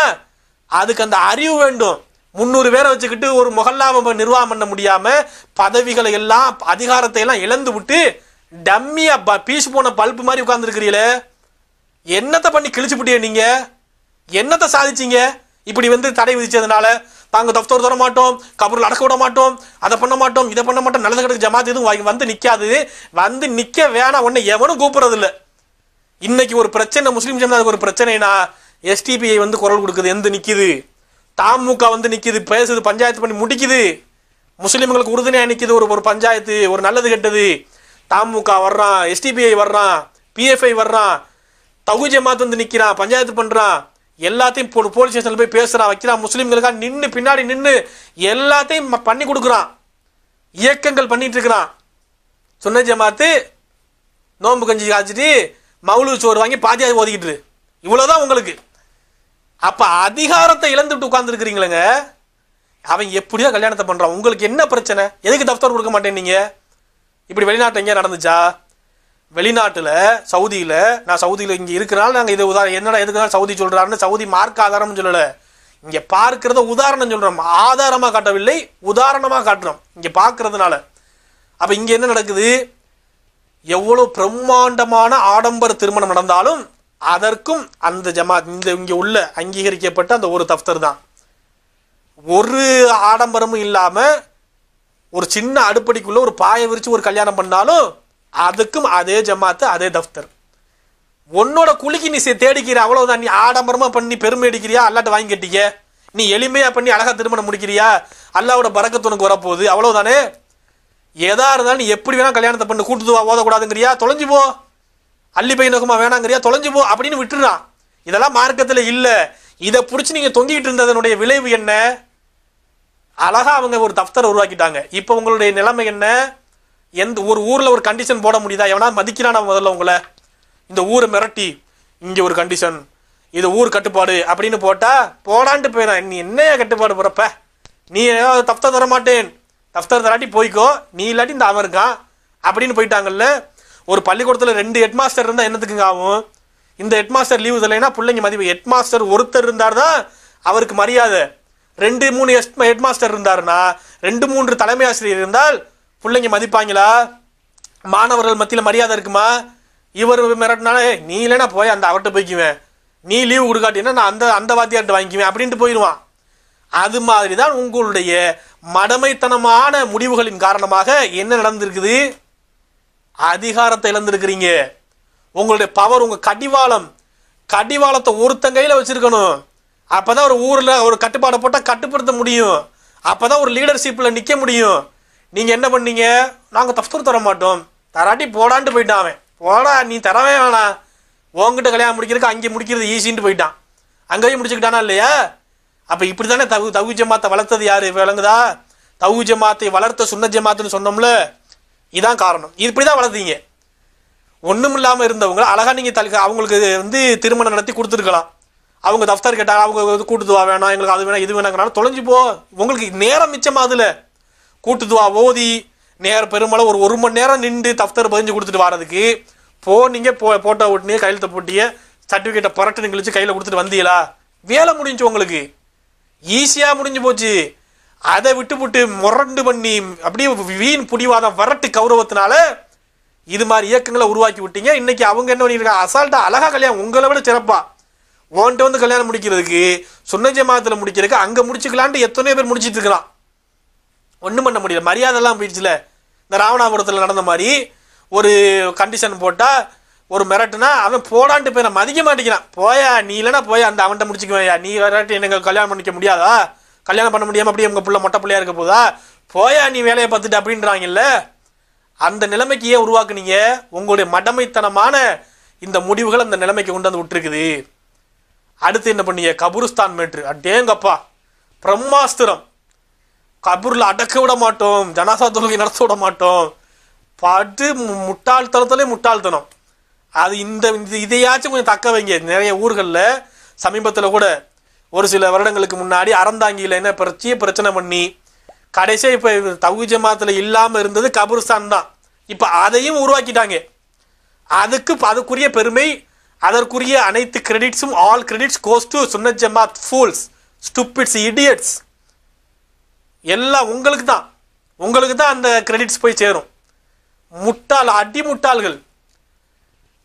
அதுக்கு அந்த அறிவு வேண்டும் முந்நூறு பேரை வச்சுக்கிட்டு ஒரு முகல்லாவை நிர்வாகம் பண்ண முடியாமல் பதவிகளை எல்லாம் அதிகாரத்தை எல்லாம் இழந்து விட்டு டம்மியாக ப பீஸ் போன பல்பு மாதிரி உட்காந்துருக்கிறீங்களே என்னத்தை பண்ணி கிழிச்சு போட்டிய நீங்கள் என்னத்தை சாதிச்சிங்க இப்படி வந்து தடை விதிச்சதுனால தாங்க தஃப்தோர் தர மாட்டோம் கபூரில் அடக்க விட மாட்டோம் அதை பண்ண மாட்டோம் இதை பண்ண மாட்டோம் நல்லது கிடக்கு ஜமாத் எதுவும் வந்து நிற்காது வந்து நிற்க வேணாம் ஒன்று எவனும் கூப்பிட்றதில்ல இன்னைக்கு ஒரு பிரச்சனை முஸ்லீம் ஜமாத்துக்கு ஒரு பிரச்சனைனா எஸ்டிபிஐ வந்து குரல் கொடுக்குது எந்த நிற்கிது தாமுக வந்து நிற்கிது பேசுது பஞ்சாயத்து பண்ணி முடிக்குது முஸ்லீம்களுக்கு உறுதுணையாக நிற்கிது ஒரு ஒரு பஞ்சாயத்து ஒரு நல்லது கெட்டது தாமுக வர்றான் எஸ்டிபிஐ வர்றான் பிஎஃப்ஐ வர்றான் தகு ஜமாத் வந்து நிற்கிறான் பஞ்சாயத்து பண்ணுறான் எல்லாத்தையும் போலீஸ் ஸ்டேஷனில் போய் பேசுகிறான் வைக்கிறான் முஸ்லீம்களுக்காக நின்று பின்னாடி நின்று எல்லாத்தையும் பண்ணி கொடுக்குறான் இயக்கங்கள் பண்ணிட்டு இருக்கிறான் சொன்ன மாத்து நோன்பு கஞ்சி காய்ச்சிட்டு மவுளு சோறு வாங்கி பாஜக ஓதிக்கிட்டு இவ்வளோதான் உங்களுக்கு அப்போ அதிகாரத்தை இழந்துட்டு உட்காந்துருக்குறீங்களேங்க அவன் எப்படியோ கல்யாணத்தை பண்ணுறான் உங்களுக்கு என்ன பிரச்சனை எதுக்கு தப்தர் கொடுக்க மாட்டேன் நீங்கள் இப்படி வெளிநாட்டு எங்கேயா நடந்துச்சா வெளிநாட்டில் சவுதியில் நான் சவுதியில் இங்கே இருக்கிறனால நாங்கள் இது உதாரணம் என்னடா எதுக்குனா சவுதி சொல்கிறாருன்னு சவுதி மார்க் ஆதாரம்னு சொல்லலை இங்கே பார்க்கிறத உதாரணம் சொல்கிறோம் ஆதாரமாக காட்டவில்லை உதாரணமாக காட்டுறோம் இங்கே பார்க்கறதுனால அப்போ இங்கே என்ன நடக்குது எவ்வளோ பிரம்மாண்டமான ஆடம்பர திருமணம் நடந்தாலும் அதற்கும் அந்த ஜமாத் இந்த இங்கே உள்ள அங்கீகரிக்கப்பட்ட அந்த ஒரு தஃப்தர் தான் ஒரு ஆடம்பரமும் இல்லாமல் ஒரு சின்ன அடுப்படிக்குள்ளே ஒரு பாயை விரித்து ஒரு கல்யாணம் பண்ணாலும் அதுக்கும் அதே ஜமாத்து அதே தஃப்தர் உன்னோட குளிக்கு நீ தேடிக்கிற அவ்வளோதான் நீ ஆடம்பரமாக பண்ணி பெருமை அடிக்கிறியா அல்லாட்ட வாங்கி கட்டிக்க நீ எளிமையாக பண்ணி அழகாக திருமணம் முடிக்கிறியா அல்லாவோட பறக்கத்து உனக்கு வரப்போகுது அவ்வளோதானே எதா இருந்தாலும் நீ எப்படி வேணால் கல்யாணத்தை பண்ணு கூட்டுதுவா ஓதக்கூடாதுங்கிறியா தொலைஞ்சு போ அள்ளி பை நோக்கமா வேணாங்கிறியா தொலைஞ்சு போ அப்படின்னு விட்டுறான் இதெல்லாம் மார்க்கத்தில் இல்லை இதை பிடிச்சி நீங்கள் தொங்கிட்டு இருந்ததனுடைய விளைவு என்ன அழகாக அவங்க ஒரு தஃப்தர் உருவாக்கிட்டாங்க இப்போ உங்களுடைய நிலைமை என்ன எந்த ஒரு ஊரில் ஒரு கண்டிஷன் போட முடியுதா எவனா மதிக்கிறானா முதல்ல உங்களை இந்த ஊரை மிரட்டி இங்கே ஒரு கண்டிஷன் இது ஊர் கட்டுப்பாடு அப்படின்னு போட்டால் போடான்ட்டு போயிடும் நீ என்னையா கட்டுப்பாடு போகிறப்ப நீ ஏதாவது தப்தர் தர மாட்டேன் தப்தர் தராட்டி போய்க்கோ நீ இல்லாட்டி இந்த அவன் இருக்கான் அப்படின்னு போயிட்டாங்கல்ல ஒரு பள்ளிக்கூடத்தில் ரெண்டு ஹெட் மாஸ்டர் இருந்தால் என்னத்துக்குங்க ஆகும் இந்த ஹெட் மாஸ்டர் லீவு இல்லைன்னா பிள்ளைங்க மதிப்பு ஹெட் மாஸ்டர் ஒருத்தர் இருந்தார் தான் அவருக்கு மரியாதை ரெண்டு மூணு ஹெட் மாஸ்டர் இருந்தாருன்னா ரெண்டு மூன்று தலைமை ஆசிரியர் இருந்தால் பிள்ளைங்க மதிப்பாங்களா மாணவர்கள் மத்தியில் மரியாதை இருக்குமா இவர் மிரட்டினாலே நீ இல்லைன்னா போய் அந்த அவர்கிட்ட போய்க்குவேன் நீ லீவு கொடுக்காட்டினா நான் அந்த அந்த வாத்தியார்கிட்ட வாங்கிக்குவேன் அப்படின்ட்டு போயிடுவான் அது மாதிரி தான் உங்களுடைய மடமைத்தனமான முடிவுகளின் காரணமாக என்ன நடந்திருக்குது அதிகாரத்தை இழந்திருக்கிறீங்க உங்களுடைய பவர் உங்கள் கடிவாளம் கடிவாளத்தை ஒருத்தன் கையில் வச்சுருக்கணும் அப்போ தான் ஒரு ஊரில் ஒரு கட்டுப்பாடை போட்டால் கட்டுப்படுத்த முடியும் அப்போ தான் ஒரு லீடர்ஷிப்பில் நிற்க முடியும் நீங்கள் என்ன பண்ணீங்க நாங்கள் தஃப்தூர் தர மாட்டோம் தராட்டி போடான்ட்டு போயிட்டான் அவன் போடா நீ தரவே வேணாம் உங்ககிட்ட கல்யாணம் முடிக்கிறதுக்கு அங்கே முடிக்கிறது ஈஸின்ட்டு போயிட்டான் அங்கேயும் முடிச்சுக்கிட்டானா இல்லையா அப்போ இப்படி தானே தகு தகு ஜமாத்தை வளர்த்தது யார் விளங்குதா தகு ஜமாத்தை வளர்த்த சுண்ண ஜமாத்துன்னு சொன்னோம்ல இதுதான் காரணம் இப்படி தான் வளர்த்தீங்க ஒன்றும் இல்லாமல் இருந்தவங்க அழகாக நீங்கள் தல் அவங்களுக்கு வந்து திருமணம் நடத்தி கொடுத்துருக்கலாம் அவங்க தஃப்தார் கேட்டாங்க அவங்க கூட்டுதுவா வேணாம் எங்களுக்கு அது வேணாம் இது வேணாங்கிறனால தொலைஞ்சு போ உங்களுக்கு நேரம் மிச்சம் அதில் கூட்டுதுவா ஓதி நேரம் பெருமளவு ஒரு ஒரு மணி நேரம் நின்று தஃப்தர் பதிஞ்சு கொடுத்துட்டு வரதுக்கு நீங்கள் போ போட்டோ ஓட்டினீங்க கையெழுத்த போட்டிய சர்டிஃபிகேட்டை புரட்டுன்னு கழிச்சு கையில் கொடுத்துட்டு வந்தீங்களா வேலை முடிஞ்சு உங்களுக்கு ஈஸியாக முடிஞ்சு போச்சு அதை விட்டு முரண்டு பண்ணி அப்படியே வீண் புடிவாதம் வரட்டு கௌரவத்தினால இது மாதிரி இயக்கங்களை உருவாக்கி விட்டீங்க இன்னைக்கு அவங்க என்ன பண்ணியிருக்காங்க அசால்ட்டாக அழகாக கல்யாணம் உங்களை விட சிறப்பாக ஓன்ட்டு வந்து கல்யாணம் முடிக்கிறதுக்கு சுன்னஜ மாதத்தில் முடிக்கிறதுக்கு அங்கே முடிச்சுக்கலான்ட்டு எத்தனையோ பேர் முடிச்சிட்டு இருக்கலாம் ஒன்றும் பண்ண முடியல மரியாதைலாம் போயிடுச்சுல இந்த ராவணாபுரத்தில் நடந்த மாதிரி ஒரு கண்டிஷன் போட்டால் ஒரு மிரட்டுனா அவன் போடான்ட்டு போய் நான் மதிக்க மாட்டேங்கிறான் போயா நீ இல்லைனா போய் அந்த அவன்கிட்ட முடிச்சுக்குவேயா நீ விளையாட்டு எனக்கு கல்யாணம் பண்ணிக்க முடியாதா கல்யாணம் பண்ண முடியாமல் அப்படியே உங்கள் பிள்ளை மொட்டை பிள்ளையாக இருக்க போதா போயா நீ வேலையை பார்த்துட்டு அப்படின்றாங்கல்ல அந்த நிலைமைக்கு ஏன் உருவாக்குனீங்க உங்களுடைய மடமைத்தனமான இந்த முடிவுகள் அந்த நிலைமைக்கு கொண்டு வந்து விட்டுருக்குது அடுத்து என்ன பண்ணீங்க கபுருஸ்தான் மேட்ரு அடேங்கப்பா பிரம்மாஸ்திரம் கபூரில் அடக்க விட மாட்டோம் ஜனாசா தொகை நடத்த விட மாட்டோம் பாட்டு முட்டாள்தனத்திலே முட்டாள்தனம் அது இந்த இதையாச்சும் கொஞ்சம் தக்க வைங்க நிறைய ஊர்களில் சமீபத்தில் கூட ஒரு சில வருடங்களுக்கு முன்னாடி அறந்தாங்கியில் என்ன பிரச்சிய பிரச்சனை பண்ணி கடைசியாக இப்போ தகுதி ஜமாத்தில் இல்லாமல் இருந்தது கபூர்ஸ்தான் தான் இப்போ அதையும் உருவாக்கிட்டாங்க அதுக்கு அதுக்குரிய பெருமை அதற்குரிய அனைத்து கிரெடிட்ஸும் all credits goes to Sunnath Jamath fools stupids idiots எல்லாம் உங்களுக்கு தான் உங்களுக்கு தான் அந்த கிரெடிட்ஸ் போய் சேரும் முட்டாள் அடி முட்டாள்கள்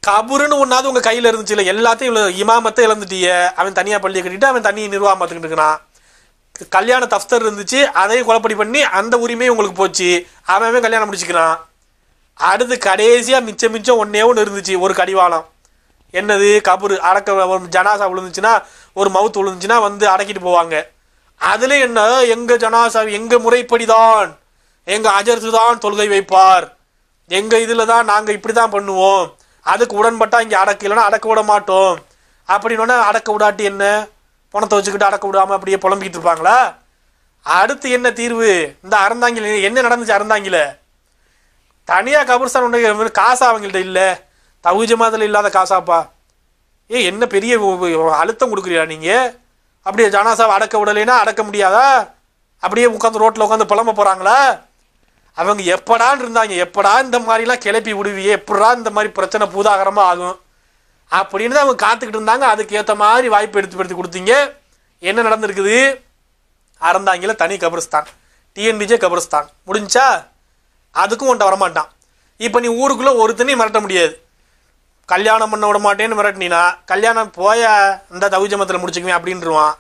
கபுருன்னு ஒன்றாவது உங்கள் கையில் இருந்துச்சு இல்லை எல்லாத்தையும் இவ்வளோ இமாமத்தை இழந்துட்டிய அவன் தனியாக பள்ளியை கட்டிட்டு அவன் தனியை நிர்வாகம் பார்த்துக்கிட்டு இருக்கிறான் கல்யாண தஃப்தர் இருந்துச்சு அதையும் குழப்படி பண்ணி அந்த உரிமையும் உங்களுக்கு போச்சு அவன் கல்யாணம் முடிச்சுக்கிறான் அடுத்து கடைசியாக மிச்சம் மிச்சம் ஒன்றே ஒன்று இருந்துச்சு ஒரு கடிவாளம் என்னது கபுரு அடக்க ஜனாசா விழுந்துச்சுன்னா ஒரு மவுத்து விழுந்துச்சுன்னா வந்து அடக்கிட்டு போவாங்க அதுல என்ன எங்க ஜனாசாவி எங்க முறைப்படிதான் எங்க அஜர்த்து தான் தொழுகை வைப்பார் எங்க இதுல தான் நாங்க இப்படிதான் பண்ணுவோம் அதுக்கு உடன்பட்டா இங்க அடக்க இல்லைன்னா அடக்க விட மாட்டோம் அப்படின்னு அடக்க விடாட்டி என்ன பணத்தை வச்சுக்கிட்டு அடக்க விடாம அப்படியே புலம்பிக்கிட்டு இருப்பாங்களா அடுத்து என்ன தீர்வு இந்த அறந்தாங்கில என்ன நடந்துச்சு அறந்தாங்கில தனியாக கபர்ஸ்தான் ஒன்று காசா அவங்கள்ட்ட இல்லை தகுஜமாதல இல்லாத காசாப்பா ஏ என்ன பெரிய அழுத்தம் கொடுக்குறியா நீங்கள் அப்படியே ஜனாசாவை அடக்க விடலைன்னா அடக்க முடியாதா அப்படியே உட்காந்து ரோட்டில் உட்காந்து புலம்ப போகிறாங்களா அவங்க எப்படான் இருந்தாங்க எப்படா இந்த மாதிரிலாம் கிளப்பி விடுவியே எப்படா இந்த மாதிரி பிரச்சனை பூதாகரமாக ஆகும் அப்படின்னு தான் அவங்க காத்துக்கிட்டு இருந்தாங்க அதுக்கேற்ற மாதிரி வாய்ப்பு எடுத்து எடுத்து கொடுத்தீங்க என்ன நடந்திருக்குது அறந்தாங்கில தனி கபிரஸ்தான் டிஎன்பிஜே கபிரஸ்தான் முடிஞ்சா அதுக்கும் உன்ட்ட வரமாட்டான் இப்போ நீ ஊருக்குள்ளே ஒருத்தனையும் மிரட்ட முடியாது கல்யாணம் பண்ண விட மாட்டேன்னு மிரட்டினா கல்யாணம் போய இந்த தவிஜமத்தில் முடிச்சுக்குவேன் அப்படின்ருவான்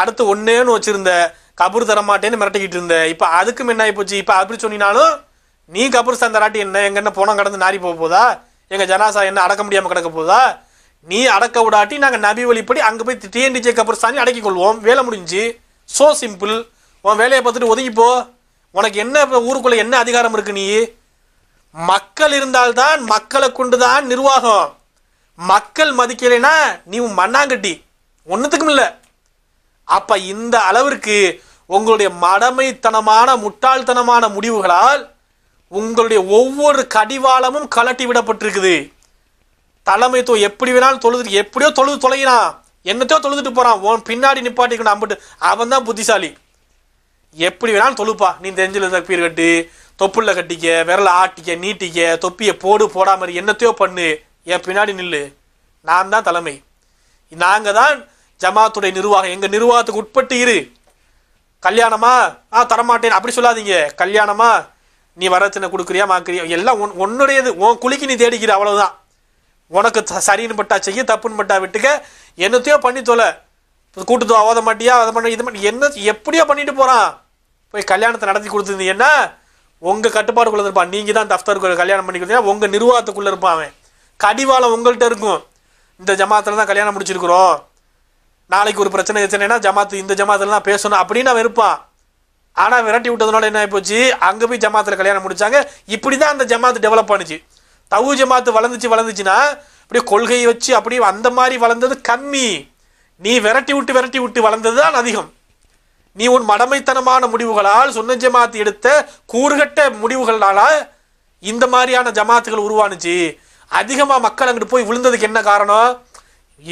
அடுத்து ஒன்னேன்னு வச்சுருந்த கபூர் தர மாட்டேன்னு மிரட்டிக்கிட்டு இருந்த இப்போ அதுக்கும் என்ன ஆகிப்போச்சு இப்போ அப்படி சொன்னினாலும் நீ கபூர் சந்தராட்டி என்ன எங்கே என்ன போனோம் கடந்து நாரி போக போதா எங்கள் ஜனாசா என்ன அடக்க முடியாமல் கிடக்க போதா நீ அடக்க விடாட்டி நாங்கள் நபி வழிப்படி அங்கே போய் டிஎன்டிஜே சாணி அடக்கி கொள்வோம் வேலை முடிஞ்சு ஸோ சிம்பிள் உன் வேலையை பார்த்துட்டு ஒதுங்கிப்போ உனக்கு என்ன ஊருக்குள்ளே என்ன அதிகாரம் இருக்கு நீ மக்கள் இருந்தால்தான் மக்களை கொண்டு தான் நிர்வாகம் மக்கள் மதிக்கலைன்னா நீ மண்ணாங்கட்டி ஒன்றுத்துக்கும் இல்லை அப்போ இந்த அளவிற்கு உங்களுடைய மடமைத்தனமான முட்டாள்தனமான முடிவுகளால் உங்களுடைய ஒவ்வொரு கடிவாளமும் கலட்டி விடப்பட்டிருக்குது தலைமைத்துவம் எப்படி வேணாலும் தொழுது எப்படியோ தொழுது தொலைகிறான் என்னத்தையோ தொழுதுட்டு போகிறான் உன் பின்னாடி நிப்பாட்டிக்கணும் அம்பிட்டு அவன் தான் புத்திசாலி எப்படி வேணாலும் தொழுப்பா நீ தெரிஞ்சில் தப்பீர் கட்டு தொப்புள்ள கட்டிக்க விரலை ஆட்டிக்க நீட்டிக்க தொப்பியை போடு போடாம என்னத்தையோ பண்ணு என் பின்னாடி நில்லு நான் தான் தலைமை நாங்கள் தான் ஜமாத்துடைய நிர்வாகம் எங்கள் நிர்வாகத்துக்கு உட்பட்டு இரு கல்யாணமா ஆ தரமாட்டேன் அப்படி சொல்லாதீங்க கல்யாணமா நீ வரத்தின கொடுக்குறியா மாக்குறியா எல்லாம் உன் உன்னுடையது உன் குளிக்கு நீ தேடிக்கிற அவ்வளோதான் உனக்கு சரின்னு பட்டா செய்ய தப்புன்னு பட்டா விட்டுக்க என்னத்தையோ பண்ணி தொலை கூட்டுத்தோ ஓத மாட்டியா அதை பண்ண இது பண்ண என்ன எப்படியோ பண்ணிட்டு போகிறான் போய் கல்யாணத்தை நடத்தி கொடுத்துருந்தீங்கன்னா உங்கள் கட்டுப்பாடுக்குள்ளே இருப்பான் நீங்கள் தான் தஃப்தருக்கு கல்யாணம் கொடுத்தீங்கன்னா உங்கள் நிர்வாகத்துக்குள்ளே இருப்பான் கடிவாளம் உங்கள்கிட்ட இருக்கும் இந்த ஜமாத்தில் தான் கல்யாணம் முடிச்சிருக்கிறோம் நாளைக்கு ஒரு பிரச்சனை பிரச்சனைனா ஜமாத்து இந்த ஜமாத்தில் தான் பேசணும் அப்படின்னு அவன் இருப்பான் ஆனால் விரட்டி விட்டதுனால என்ன ஆகிப்போச்சு அங்கே போய் ஜமாத்தில் கல்யாணம் முடித்தாங்க இப்படி தான் அந்த ஜமாத்து டெவலப் ஆனிச்சு தவு ஜமாத்து வளர்ந்துச்சு வளர்ந்துச்சுன்னா அப்படியே கொள்கையை வச்சு அப்படியே அந்த மாதிரி வளர்ந்தது கம்மி நீ விரட்டி விட்டு விரட்டி விட்டு வளர்ந்தது தான் அதிகம் நீ உன் மடமைத்தனமான முடிவுகளால் சுன்ன ஜமாத் எடுத்த கூறுகட்ட முடிவுகளால இந்த மாதிரியான ஜமாத்துகள் உருவானுச்சு அதிகமாக மக்கள் அங்கிட்டு போய் விழுந்ததுக்கு என்ன காரணம்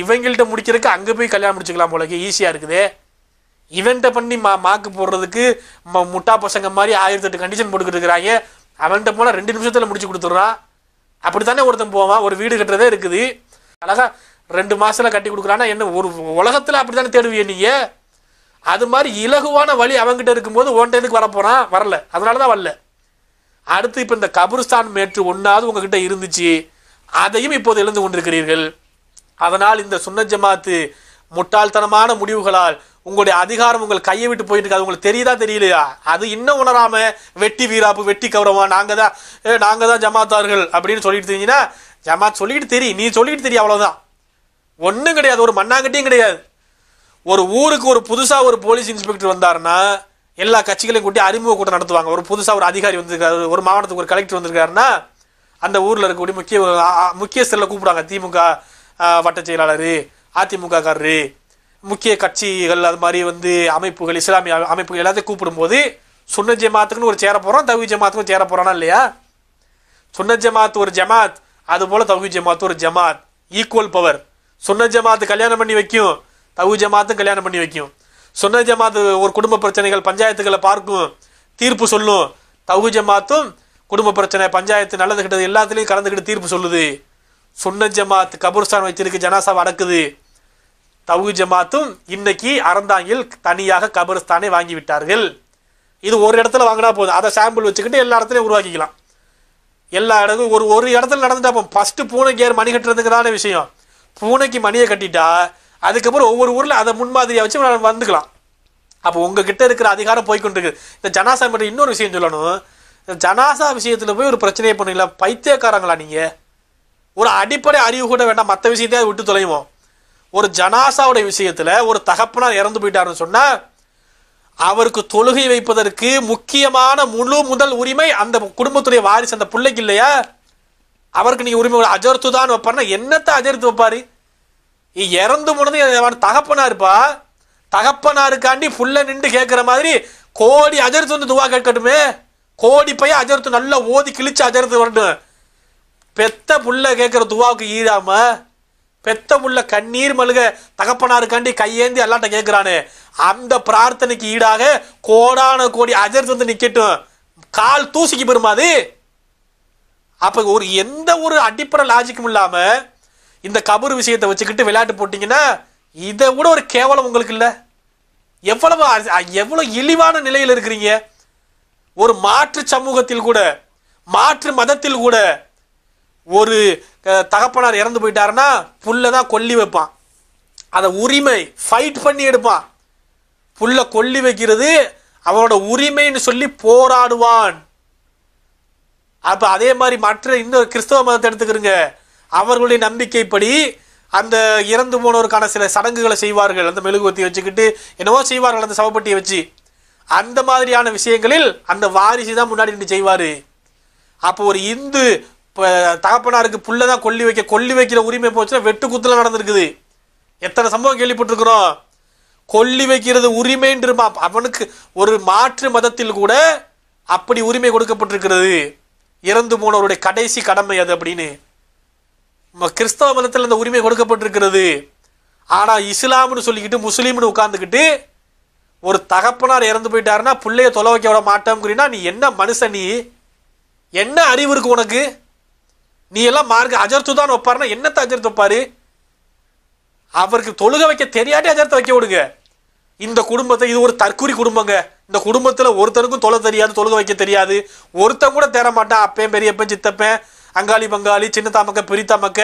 இவங்கள்ட்ட முடிக்கிறதுக்கு அங்கே போய் கல்யாணம் முடிச்சுக்கலாம் போலக்கு ஈஸியாக இருக்குது இவன்கிட்ட பண்ணி மா மாக்கு போடுறதுக்கு முட்டா பசங்க மாதிரி ஆயிரத்தி எட்டு கண்டிஷன் போட்டுக்கிட்டு இருக்கிறாங்க அவன்கிட்ட போனால் ரெண்டு நிமிஷத்தில் முடிச்சு கொடுத்துட்றான் அப்படி தானே ஒருத்தன் போவான் ஒரு வீடு கட்டுறதே இருக்குது அழகாக ரெண்டு மாதத்தில் கட்டி கொடுக்குறான்னா என்ன ஒரு உலகத்தில் அப்படி தானே தேடுவியே நீங்கள் அது மாதிரி இலகுவான வழி அவங்ககிட்ட இருக்கும்போது ஓன்டனுக்கு வரப்போகிறான் வரல அதனால தான் வரல அடுத்து இப்போ இந்த கபுருஸ்தான் மேற்று ஒன்றாவது உங்ககிட்ட இருந்துச்சு அதையும் இப்போது எழுந்து கொண்டிருக்கிறீர்கள் அதனால் இந்த சுன்ன ஜமாத்து முட்டாள்தனமான முடிவுகளால் உங்களுடைய அதிகாரம் உங்கள் கையை விட்டு போயிட்டு இருக்காது உங்களுக்கு தெரியுதா தெரியலையா அது இன்னும் உணராம வெட்டி வீராப்பு வெட்டி கவரமா நாங்கள் தான் ஏ நாங்கள் தான் ஜமாத்தார்கள் அப்படின்னு சொல்லிட்டு தெரிஞ்சுன்னா ஜமாத் சொல்லிட்டு தெரியும் நீ சொல்லிட்டு தெரியும் அவ்வளோதான் ஒன்றும் கிடையாது ஒரு மண்ணாங்கட்டியும் கிடையாது ஒரு ஊருக்கு ஒரு புதுசாக ஒரு போலீஸ் இன்ஸ்பெக்டர் வந்தாருன்னா எல்லா கட்சிகளையும் கூட்டி அறிமுக கூட்டம் நடத்துவாங்க ஒரு புதுசாக ஒரு அதிகாரி வந்திருக்காரு ஒரு மாவட்டத்துக்கு ஒரு கலெக்டர் வந்திருக்காருன்னா அந்த ஊரில் இருக்கக்கூடிய முக்கிய முக்கியஸ்தரில் கூப்பிடுவாங்க திமுக வட்ட செயலாளர் அதிமுககாரரு முக்கிய கட்சிகள் அது மாதிரி வந்து அமைப்புகள் இஸ்லாமிய அமைப்புகள் எல்லாத்தையும் கூப்பிடும்போது சுன்ன ஜமாத்துக்குன்னு ஒரு சேர போகிறோம் தவி ஜமாத்துக்கும் சேர போகிறானா இல்லையா சுன்ன ஜமாத் ஒரு ஜமாத் அதுபோல் தவி ஜமாத் ஒரு ஜமாத் ஈக்குவல் பவர் சுன்ன ஜமாத் கல்யாணம் பண்ணி வைக்கும் தகு ஜமாத்தும் கல்யாணம் பண்ணி வைக்கும் சொன்ன ஜமாத்து ஒரு குடும்ப பிரச்சனைகள் பஞ்சாயத்துக்களை பார்க்கும் தீர்ப்பு சொல்லும் தகு ஜமாத்தும் குடும்ப பிரச்சனை பஞ்சாயத்து நல்லது கிட்டது எல்லாத்துலேயும் கலந்துக்கிட்டு தீர்ப்பு சொல்லுது சொன்ன ஜமாத் கபூர்ஸ்தான் வச்சிருக்கு ஜனாசா அடக்குது தவு ஜமாத்தும் இன்னைக்கு அறந்தாங்கில் தனியாக கபூர்ஸ்தானே வாங்கி விட்டார்கள் இது ஒரு இடத்துல வாங்கினா போதும் அதை சாம்பிள் வச்சுக்கிட்டு எல்லா இடத்துலையும் உருவாக்கிக்கலாம் எல்லா இடத்துக்கும் ஒரு ஒரு இடத்துல நடந்துட்டா போகும் ஃபஸ்ட்டு பூனை கேர் மணி கட்டுறதுக்கு தானே விஷயம் பூனைக்கு மணியை கட்டிட்டா அதுக்கப்புறம் ஒவ்வொரு ஊரில் அதை முன்மாதிரியாக வச்சு வந்துக்கலாம் அப்போ உங்ககிட்ட இருக்கிற அதிகாரம் போய்கொண்டிருக்கு இந்த ஜனாசா மட்டும் இன்னொரு விஷயம் சொல்லணும் இந்த ஜனாசா விஷயத்தில் போய் ஒரு பிரச்சனையை பண்ணீங்களா பைத்தியக்காரங்களா நீங்கள் ஒரு அடிப்படை அறிவு கூட வேண்டாம் மற்ற விஷயத்தையே விட்டு தொலைவோம் ஒரு ஜனாசாவுடைய விஷயத்தில் ஒரு தகப்பனார் இறந்து போயிட்டாருன்னு சொன்னால் அவருக்கு தொழுகை வைப்பதற்கு முக்கியமான முழு முதல் உரிமை அந்த குடும்பத்துடைய வாரிசு அந்த பிள்ளைக்கு இல்லையா அவருக்கு நீங்கள் உரிமை அஜர்த்து தான் வைப்பாருன்னா என்னத்தை அஜர்த்து வைப்பாரு இறந்து முடிந்து தகப்பனா இருப்பா தகப்பனா இருக்காண்டி ஃபுல்லாக நின்று கேட்குற மாதிரி கோடி அஜர்த்து வந்து துவா கேட்கட்டுமே கோடி பையன் அஜர்த்து நல்லா ஓதி கிழிச்சு அஜர்த்து வரட்டும் பெத்த புள்ள கேட்குற துவாவுக்கு ஈடாம பெத்த புள்ள கண்ணீர் மழுக தகப்பனா இருக்காண்டி கையேந்தி எல்லாட்ட கேட்குறானே அந்த பிரார்த்தனைக்கு ஈடாக கோடான கோடி அஜர்த்து வந்து நிற்கட்டும் கால் தூசிக்கு பெறுமாது அப்போ ஒரு எந்த ஒரு அடிப்படை லாஜிக்கும் இல்லாமல் இந்த கபர் விஷயத்தை வச்சுக்கிட்டு விளையாட்டு போட்டீங்கன்னா இதை விட ஒரு கேவலம் உங்களுக்கு இல்லை எவ்வளவு எவ்வளோ இழிவான நிலையில் இருக்கிறீங்க ஒரு மாற்று சமூகத்தில் கூட மாற்று மதத்தில் கூட ஒரு தகப்பனார் இறந்து போயிட்டாருன்னா புல்லை தான் கொல்லி வைப்பான் அதை உரிமை ஃபைட் பண்ணி எடுப்பான் புல்லை கொல்லி வைக்கிறது அவனோட உரிமைன்னு சொல்லி போராடுவான் அப்போ அதே மாதிரி மற்ற இன்னொரு கிறிஸ்தவ மதத்தை எடுத்துக்கிறங்க அவர்களுடைய நம்பிக்கைப்படி அந்த இறந்து போனவருக்கான சில சடங்குகளை செய்வார்கள் அந்த மெழுகுவத்தியை வச்சுக்கிட்டு என்னவோ செய்வார்கள் அந்த சவப்பட்டியை வச்சு அந்த மாதிரியான விஷயங்களில் அந்த வாரிசு தான் முன்னாடி நின்று செய்வார் அப்போ ஒரு இந்து இப்போ தகப்பனாருக்கு புள்ள தான் கொல்லி வைக்க கொல்லி வைக்கிற உரிமை போச்சுன்னா வெட்டு குத்துல நடந்திருக்குது எத்தனை சம்பவம் கேள்விப்பட்டிருக்கிறோம் கொல்லி வைக்கிறது உரிமைன்று அவனுக்கு ஒரு மாற்று மதத்தில் கூட அப்படி உரிமை கொடுக்கப்பட்டிருக்கிறது இறந்து போனவருடைய கடைசி கடமை அது அப்படின்னு கிறிஸ்தவ மதத்தில் இந்த உரிமை கொடுக்கப்பட்டிருக்கிறது ஆனால் இஸ்லாம்னு சொல்லிக்கிட்டு முஸ்லீம்னு உட்காந்துக்கிட்டு ஒரு தகப்பனார் இறந்து போயிட்டாருன்னா பிள்ளைய தொலை வைக்க விட மாட்டோம்ங்கிறீன்னா நீ என்ன மனுஷன் நீ என்ன அறிவு இருக்கு உனக்கு நீ எல்லாம் மார்க்க அஜர்த்து தான் வைப்பாருன்னா என்னத்தை அஜர்த்து வைப்பாரு அவருக்கு தொழுக வைக்க தெரியாட்டி அஜர்த்தை வைக்க விடுங்க இந்த குடும்பத்தை இது ஒரு தற்கூரி குடும்பங்க இந்த குடும்பத்தில் ஒருத்தனுக்கும் தொலை தெரியாது தொழுக வைக்க தெரியாது ஒருத்தன் கூட தேர மாட்டான் அப்பேன் பெரியப்பன் சித்தப்பேன் அங்காளி பங்காளி சின்னத்தாமக்க பெரித்தாமக்க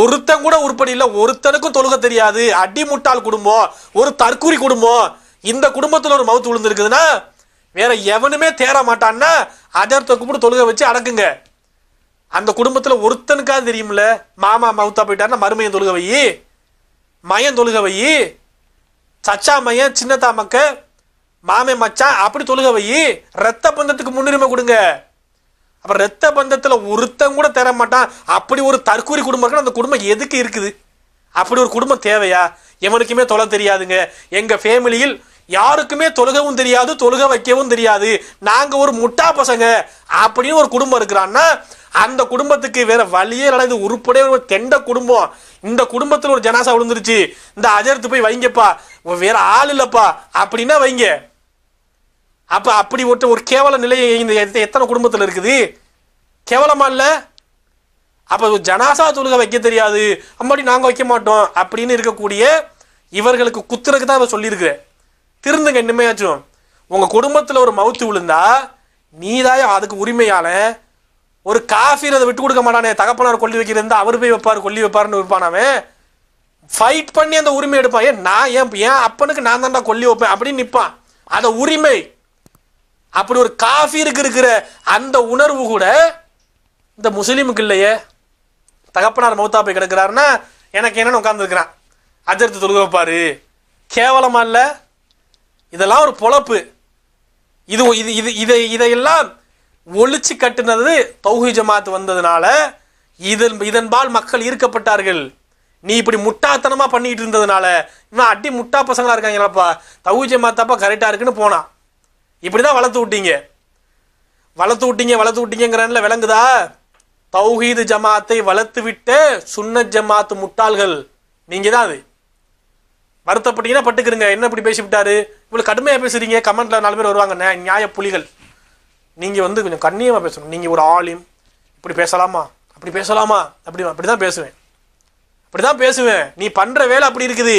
ஒருத்தன் கூட உருப்படி இல்லை ஒருத்தனுக்கும் தொழுக தெரியாது அடி முட்டால் குடும்பம் ஒரு தற்கூரி குடும்பம் இந்த குடும்பத்தில் ஒரு மவுத்து விழுந்துருக்குதுன்னா வேற எவனுமே தேர மாட்டான்னா அதர்த்த கூப்பிட்டு தொழுக வச்சு அடக்குங்க அந்த குடும்பத்தில் ஒருத்தனுக்காக தெரியும்ல மாமா மவுத்தா போயிட்டாருன்னா மருமையன் தொழுக வை மயன் தொழுக வை சச்சா மயன் சின்னத்தா மக்க மாமே மச்சான் அப்படி தொழுக வை ரத்த பந்தத்துக்கு முன்னுரிமை கொடுங்க அப்போ ரத்த பந்தத்தில் ஒருத்தன் கூட தர மாட்டான் அப்படி ஒரு தற்கூரி குடும்பம் இருக்குன்னா அந்த குடும்பம் எதுக்கு இருக்குது அப்படி ஒரு குடும்பம் தேவையா எவனுக்குமே தொலை தெரியாதுங்க எங்கள் ஃபேமிலியில் யாருக்குமே தொழுகவும் தெரியாது தொழுக வைக்கவும் தெரியாது நாங்கள் ஒரு முட்டா பசங்க அப்படின்னு ஒரு குடும்பம் இருக்கிறான்னா அந்த குடும்பத்துக்கு வேற வழியே இல்லை இது ஒரு தெண்ட குடும்பம் இந்த குடும்பத்தில் ஒரு ஜனாசா விழுந்துருச்சு இந்த அஜர்த்து போய் வைங்கப்பா வேற ஆள் இல்லைப்பா அப்படின்னா வைங்க அப்போ அப்படி ஒட்ட ஒரு கேவல நிலையை இந்த எத்தனை குடும்பத்தில் இருக்குது கேவலமா இல்லை அப்போ ஜனாசா தொழுக வைக்க தெரியாது அம்மாடி நாங்கள் வைக்க மாட்டோம் அப்படின்னு இருக்கக்கூடிய இவர்களுக்கு குத்துறதுக்கு தான் இவ சொல்லியிருக்கிறேன் திருந்துங்க இனிமையாச்சும் உங்கள் குடும்பத்தில் ஒரு மவுத்து விழுந்தா நீதாயும் அதுக்கு உரிமையால ஒரு காஃபிர் அதை விட்டு கொடுக்க மாட்டானே தகப்பனார் கொல்லி வைக்கிறதா அவர் போய் வைப்பார் கொல்லி வைப்பார்னு வைப்பானாவே ஃபைட் பண்ணி அந்த உரிமை எடுப்பான் ஏன் நான் ஏன் ஏன் அப்பனுக்கு நான் தான்டா கொல்லி வைப்பேன் அப்படின்னு நிற்பான் அந்த உரிமை அப்படி ஒரு காஃபிருக்கு இருக்கிற அந்த உணர்வு கூட இந்த முஸ்லீமுக்கு இல்லையே தகப்பனார் மௌத்தா போய் கிடக்கிறாருன்னா எனக்கு என்னென்னு உட்காந்துருக்கிறான் அஜர்த்து தொழுக வைப்பாரு கேவலமா இல்லை இதெல்லாம் ஒரு பொழப்பு இது இது இது இதை இதையெல்லாம் ஒழிச்சு கட்டுனது தௌஹி ஜமாத் வந்ததுனால இதன் இதன்பால் மக்கள் ஈர்க்கப்பட்டார்கள் நீ இப்படி முட்டாத்தனமாக பண்ணிட்டு இருந்ததுனால இவன் அடி முட்டா பசங்களாக இருக்காங்களாப்பா தௌஹி ஜமாத்தாப்பா கரெக்டாக இருக்குன்னு போனான் இப்படி தான் வளர்த்து விட்டீங்க வளர்த்து விட்டீங்க வளர்த்து விட்டீங்கிறன்ல விளங்குதா தௌஹீது ஜமாத்தை வளர்த்து விட்ட சுன்ன ஜமாத்து முட்டாள்கள் நீங்கள் தான் அது வருத்தப்பட்டீங்கன்னா பட்டுக்கிறீங்க என்ன இப்படி பேசிவிட்டாரு இவ்வளோ கடுமையாக பேசுறீங்க கமெண்ட்டில் நாலு பேர் வருவாங்க நியாய புலிகள் நீங்கள் வந்து கொஞ்சம் கண்ணியமா பேசணும் நீங்கள் ஒரு ஆலிம் இப்படி பேசலாமா அப்படி பேசலாமா அப்படி அப்படி தான் பேசுவேன் அப்படிதான் பேசுவேன் நீ பண்ணுற வேலை அப்படி இருக்குது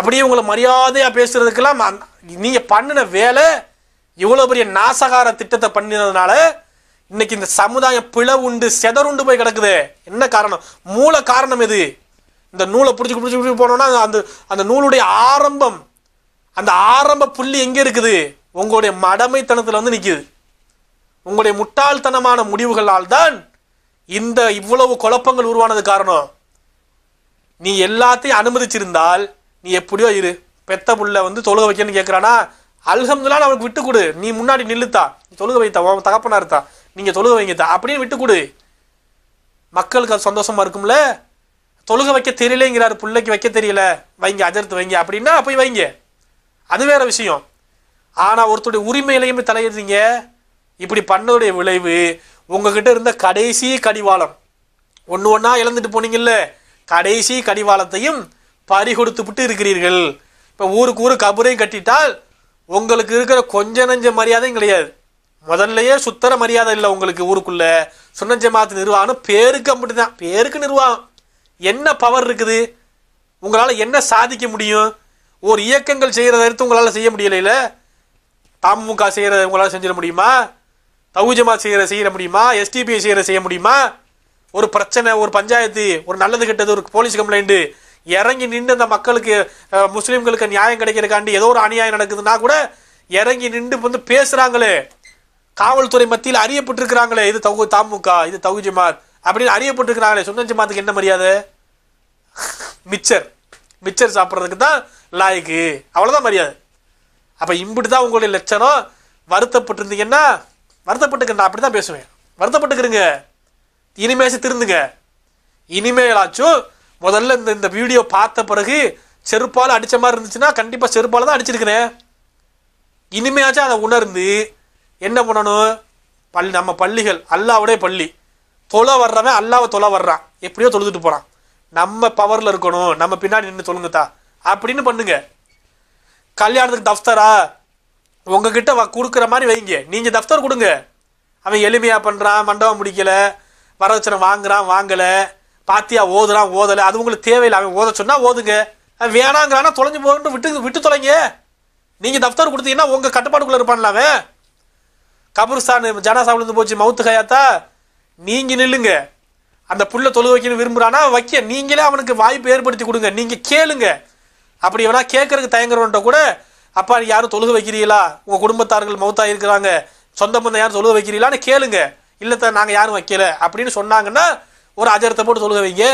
அப்படியே உங்களை மரியாதையாக பேசுறதுக்கெல்லாம் நீங்கள் பண்ணின வேலை இவ்வளோ பெரிய நாசகார திட்டத்தை பண்ணினதுனால இன்னைக்கு இந்த சமுதாயம் பிளவுண்டு செதறுண்டு போய் கிடக்குது என்ன காரணம் மூல காரணம் எது இந்த நூலை பிடிச்சி பிடிச்சி பிடிச்சி போனோம்னா அந்த அந்த நூலுடைய ஆரம்பம் அந்த ஆரம்ப புள்ளி எங்கே இருக்குது உங்களுடைய மடமைத்தனத்தில் வந்து நிற்கிது உங்களுடைய முட்டாள்தனமான முடிவுகளால் தான் இந்த இவ்வளவு குழப்பங்கள் உருவானது காரணம் நீ எல்லாத்தையும் அனுமதிச்சிருந்தால் நீ எப்படியோ இரு பெத்த புள்ள வந்து தொழுக வைக்கணும்னு கேட்குறானா அல்ஹம்துலாம் அவனுக்கு விட்டு கொடு நீ முன்னாடி நில்லுத்தா தொழுக வைத்தா உன் தகப்பனா இருத்தா நீங்கள் தொழுக வைங்கத்தா அப்படின்னு விட்டு கொடு மக்களுக்கு அது சந்தோஷமாக இருக்கும்ல தொழுக வைக்க தெரியலேங்கிறாரு பிள்ளைக்கு வைக்க தெரியல வைங்க அஜர்த்து வைங்க அப்படின்னா போய் வைங்க அது வேற விஷயம் ஆனால் ஒருத்தருடைய உரிமையிலையுமே தலையிடுறீங்க இப்படி பண்ணதுடைய விளைவு உங்ககிட்ட இருந்த கடைசி கடிவாளம் ஒன்று ஒன்றா இழந்துட்டு போனீங்கல்ல கடைசி கடிவாளத்தையும் பறி கொடுத்து விட்டு இருக்கிறீர்கள் இப்போ ஊருக்கு ஊர் கபரையும் கட்டிட்டால் உங்களுக்கு இருக்கிற கொஞ்ச நஞ்ச மரியாதையும் கிடையாது முதல்லையே சுத்தர மரியாதை இல்லை உங்களுக்கு ஊருக்குள்ள சுண்ணஞ்ச மாத்து நிர்வாகம் பேருக்கு அப்படி தான் பேருக்கு நிர்வாகம் என்ன பவர் இருக்குது உங்களால் என்ன சாதிக்க முடியும் ஒரு இயக்கங்கள் செய்கிறத எடுத்து உங்களால் செய்ய முடியலையில தமுக செய்கிறத உங்களால் செஞ்சிட முடியுமா தகுஜமா செய்கிற செய்கிற முடியுமா எஸ்டிபிஐ செய்கிற செய்ய முடியுமா ஒரு பிரச்சனை ஒரு பஞ்சாயத்து ஒரு நல்லது கெட்டது ஒரு போலீஸ் கம்ப்ளைண்ட்டு இறங்கி நின்று அந்த மக்களுக்கு முஸ்லீம்களுக்கு நியாயம் கிடைக்கிறக்காண்டி ஏதோ ஒரு அநியாயம் நடக்குதுன்னா கூட இறங்கி நின்று வந்து பேசுகிறாங்களே காவல்துறை மத்தியில் அறியப்பட்டிருக்கிறாங்களே இது தகு தாமுக இது தகு ஜமாத் அப்படின்னு அறியப்பட்டிருக்கிறாங்களே சொன்ன ஜமாத்துக்கு என்ன மரியாதை மிச்சர் மிச்சர் சாப்பிட்றதுக்கு தான் லாய்க்கு அவ்வளோதான் மரியாதை அப்போ இம்பிட்டு தான் உங்களுடைய லட்சணம் வருத்தப்பட்டிருந்தீங்கன்னா வருத்தப்பட்டுக்கிறேன் நான் அப்படி தான் பேசுவேன் வருத்தப்பட்டுக்கிறீங்க இனிமேசி திருந்துங்க இனிமேலாச்சும் முதல்ல இந்த இந்த வீடியோ பார்த்த பிறகு செருப்பால் அடித்த மாதிரி இருந்துச்சுன்னா கண்டிப்பாக செருப்பால் தான் அடிச்சிருக்கிறேன் இனிமையாச்சும் அதை உணர்ந்து என்ன பண்ணணும் பள்ளி நம்ம பள்ளிகள் அல்லாவுடைய பள்ளி தொலை வர்றவன் அல்லாவை தொலை வர்றான் எப்படியோ தொழுதுட்டு போகிறான் நம்ம பவரில் இருக்கணும் நம்ம பின்னாடி நின்று தொழுங்கத்தா அப்படின்னு பண்ணுங்க கல்யாணத்துக்கு தஃப்தரா உங்ககிட்ட கொடுக்குற மாதிரி வைங்க நீங்கள் தஃப்தர் கொடுங்க அவன் எளிமையாக பண்ணுறான் மண்டபம் முடிக்கலை வரதட்சணை வாங்குறான் வாங்கலை பாத்தியா ஓதுனா ஓதலை அது உங்களுக்கு தேவையில்லை அவன் ஓத சொன்னால் ஓதுங்க வேணாங்கிறானா தொலைஞ்சு போகணும் விட்டு விட்டு தொலைங்க நீங்கள் தப்தர் கொடுத்தீங்கன்னா உங்கள் கட்டுப்பாடுக்குள்ளே இருப்பான்ல அவன் கபருஸ்தான் இருந்து போச்சு மவுத்து கையாத்தா நீங்கள் நில்லுங்க அந்த புள்ள தொழு வைக்கணும் விரும்புகிறானா வைக்க நீங்களே அவனுக்கு வாய்ப்பு ஏற்படுத்தி கொடுங்க நீங்கள் கேளுங்க அப்படி வேணா கேட்கறதுக்கு தயங்குறவன்ட்ட கூட அப்பா யாரும் தொழுக வைக்கிறீங்களா உங்கள் குடும்பத்தார்கள் மௌத்தாக இருக்கிறாங்க சொந்த பந்தம் யாரும் தொழுக வைக்கிறீங்களான்னு கேளுங்க இல்லை தான் நாங்கள் யாரும் வைக்கல அப்படின்னு சொன்னாங்கன்னா ஒரு அஜரத்தை போட்டு சொல்லுங்க வைங்க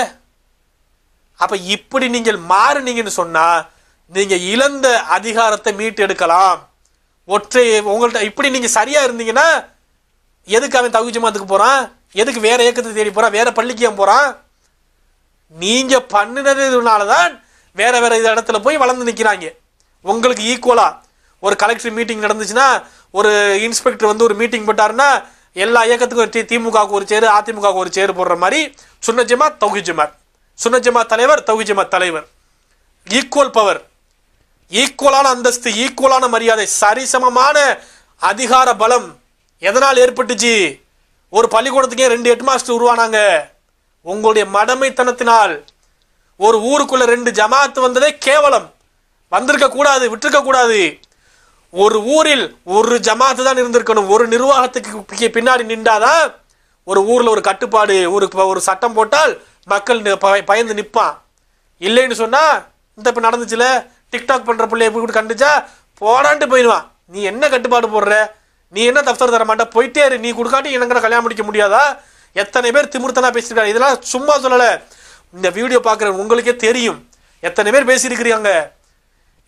அப்போ இப்படி நீங்கள் மாறினீங்கன்னு சொன்னால் நீங்கள் இழந்த அதிகாரத்தை மீட்டு எடுக்கலாம் ஒற்றை உங்கள்கிட்ட இப்படி நீங்கள் சரியாக இருந்தீங்கன்னா எதுக்கு அவன் தகுதி மாத்துக்கு போகிறான் எதுக்கு வேறு இயக்கத்தை தேடி போகிறான் வேறு பள்ளிக்கு ஏன் போகிறான் நீங்கள் பண்ணினதுனாலதான் தான் வேறு வேறு இது இடத்துல போய் வளர்ந்து நிற்கிறாங்க உங்களுக்கு ஈக்குவலாக ஒரு கலெக்டர் மீட்டிங் நடந்துச்சுன்னா ஒரு இன்ஸ்பெக்டர் வந்து ஒரு மீட்டிங் போட்டாருன்னா எல்லா இயக்கத்துக்கும் ஒரு திமுகவுக்கு ஒரு சேரு அதிமுகவுக்கு ஒரு சேரு போடுற மாதிரி சுன்ன ஜமாத் தௌஹி ஜிமாத் சுன்ன தலைவர் தௌஹி ஜமாத் தலைவர் ஈக்குவல் பவர் ஈக்குவலான அந்தஸ்து ஈக்குவலான மரியாதை சரிசமமான அதிகார பலம் எதனால் ஏற்பட்டுச்சு ஒரு பள்ளிக்கூடத்துக்கே ரெண்டு ஹெட் மாஸ்டர் உருவானாங்க உங்களுடைய மடமைத்தனத்தினால் ஒரு ஊருக்குள்ள ரெண்டு ஜமாத்து வந்ததே கேவலம் வந்திருக்க கூடாது விட்டுருக்க கூடாது ஒரு ஊரில் ஒரு ஜமாத்து தான் இருந்திருக்கணும் ஒரு நிர்வாகத்துக்கு பின்னாடி நின்றாதான் ஒரு ஊரில் ஒரு கட்டுப்பாடு ஒரு ஒரு சட்டம் போட்டால் மக்கள் பயந்து நிற்பான் இல்லைன்னு சொன்னால் இந்த இப்போ நடந்துச்சுல டிக்டாக் பண்ணுற பிள்ளைய கூட கண்டுச்சா போடான்ட்டு போயிடுவான் நீ என்ன கட்டுப்பாடு போடுற நீ என்ன தப்தர் தர மாட்டா போயிட்டே இரு நீ கொடுக்காட்டி எனக்கு கல்யாணம் முடிக்க முடியாதா எத்தனை பேர் திமுர்த்தனா பேசியிருக்காங்க இதெல்லாம் சும்மா சொல்லலை இந்த வீடியோ பார்க்குற உங்களுக்கே தெரியும் எத்தனை பேர் பேசியிருக்கிறாங்க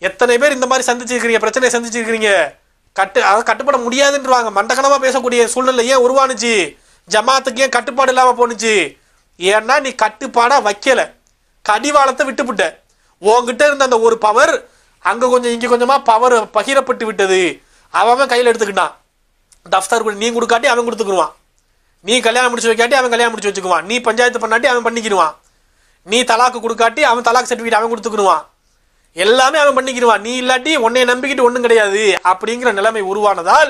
எத்தனை பேர் இந்த மாதிரி சந்திச்சிருக்கிறீங்க பிரச்சனையை சந்திச்சிருக்கிறீங்க கட்டு அதை கட்டுப்பட முடியாதுன்றவாங்க மண்டகனமாக பேசக்கூடிய சூழ்நிலை ஏன் உருவானுச்சு ஜமாத்துக்கு ஏன் கட்டுப்பாடு இல்லாமல் போணுச்சு ஏன்னா நீ கட்டுப்பாடாக வைக்கலை கடிவாளத்தை விட்டுப்பிட்ட உங்ககிட்ட இருந்த அந்த ஒரு பவர் அங்கே கொஞ்சம் இங்கே கொஞ்சமாக பவர் பகிரப்பட்டு விட்டது அவன் கையில் எடுத்துக்கிட்டான் டஃப்தார் கூட நீ கொடுக்காட்டி அவன் கொடுத்துக்குருவான் நீ கல்யாணம் முடிச்சு வைக்காட்டி அவன் கல்யாணம் முடிச்சு வச்சுக்குவான் நீ பஞ்சாயத்து பண்ணாட்டி அவன் பண்ணிக்கிடுவான் நீ தலாக்கு கொடுக்காட்டி அவன் தலாக்கு சர்டிஃபிகேட் அவன் கொடுத்துக்கிடுவான் எல்லாமே அவன் பண்ணிக்கிடுவான் நீ இல்லாட்டி உன்னை நம்பிக்கிட்டு ஒன்றும் கிடையாது அப்படிங்கிற நிலைமை உருவானதால்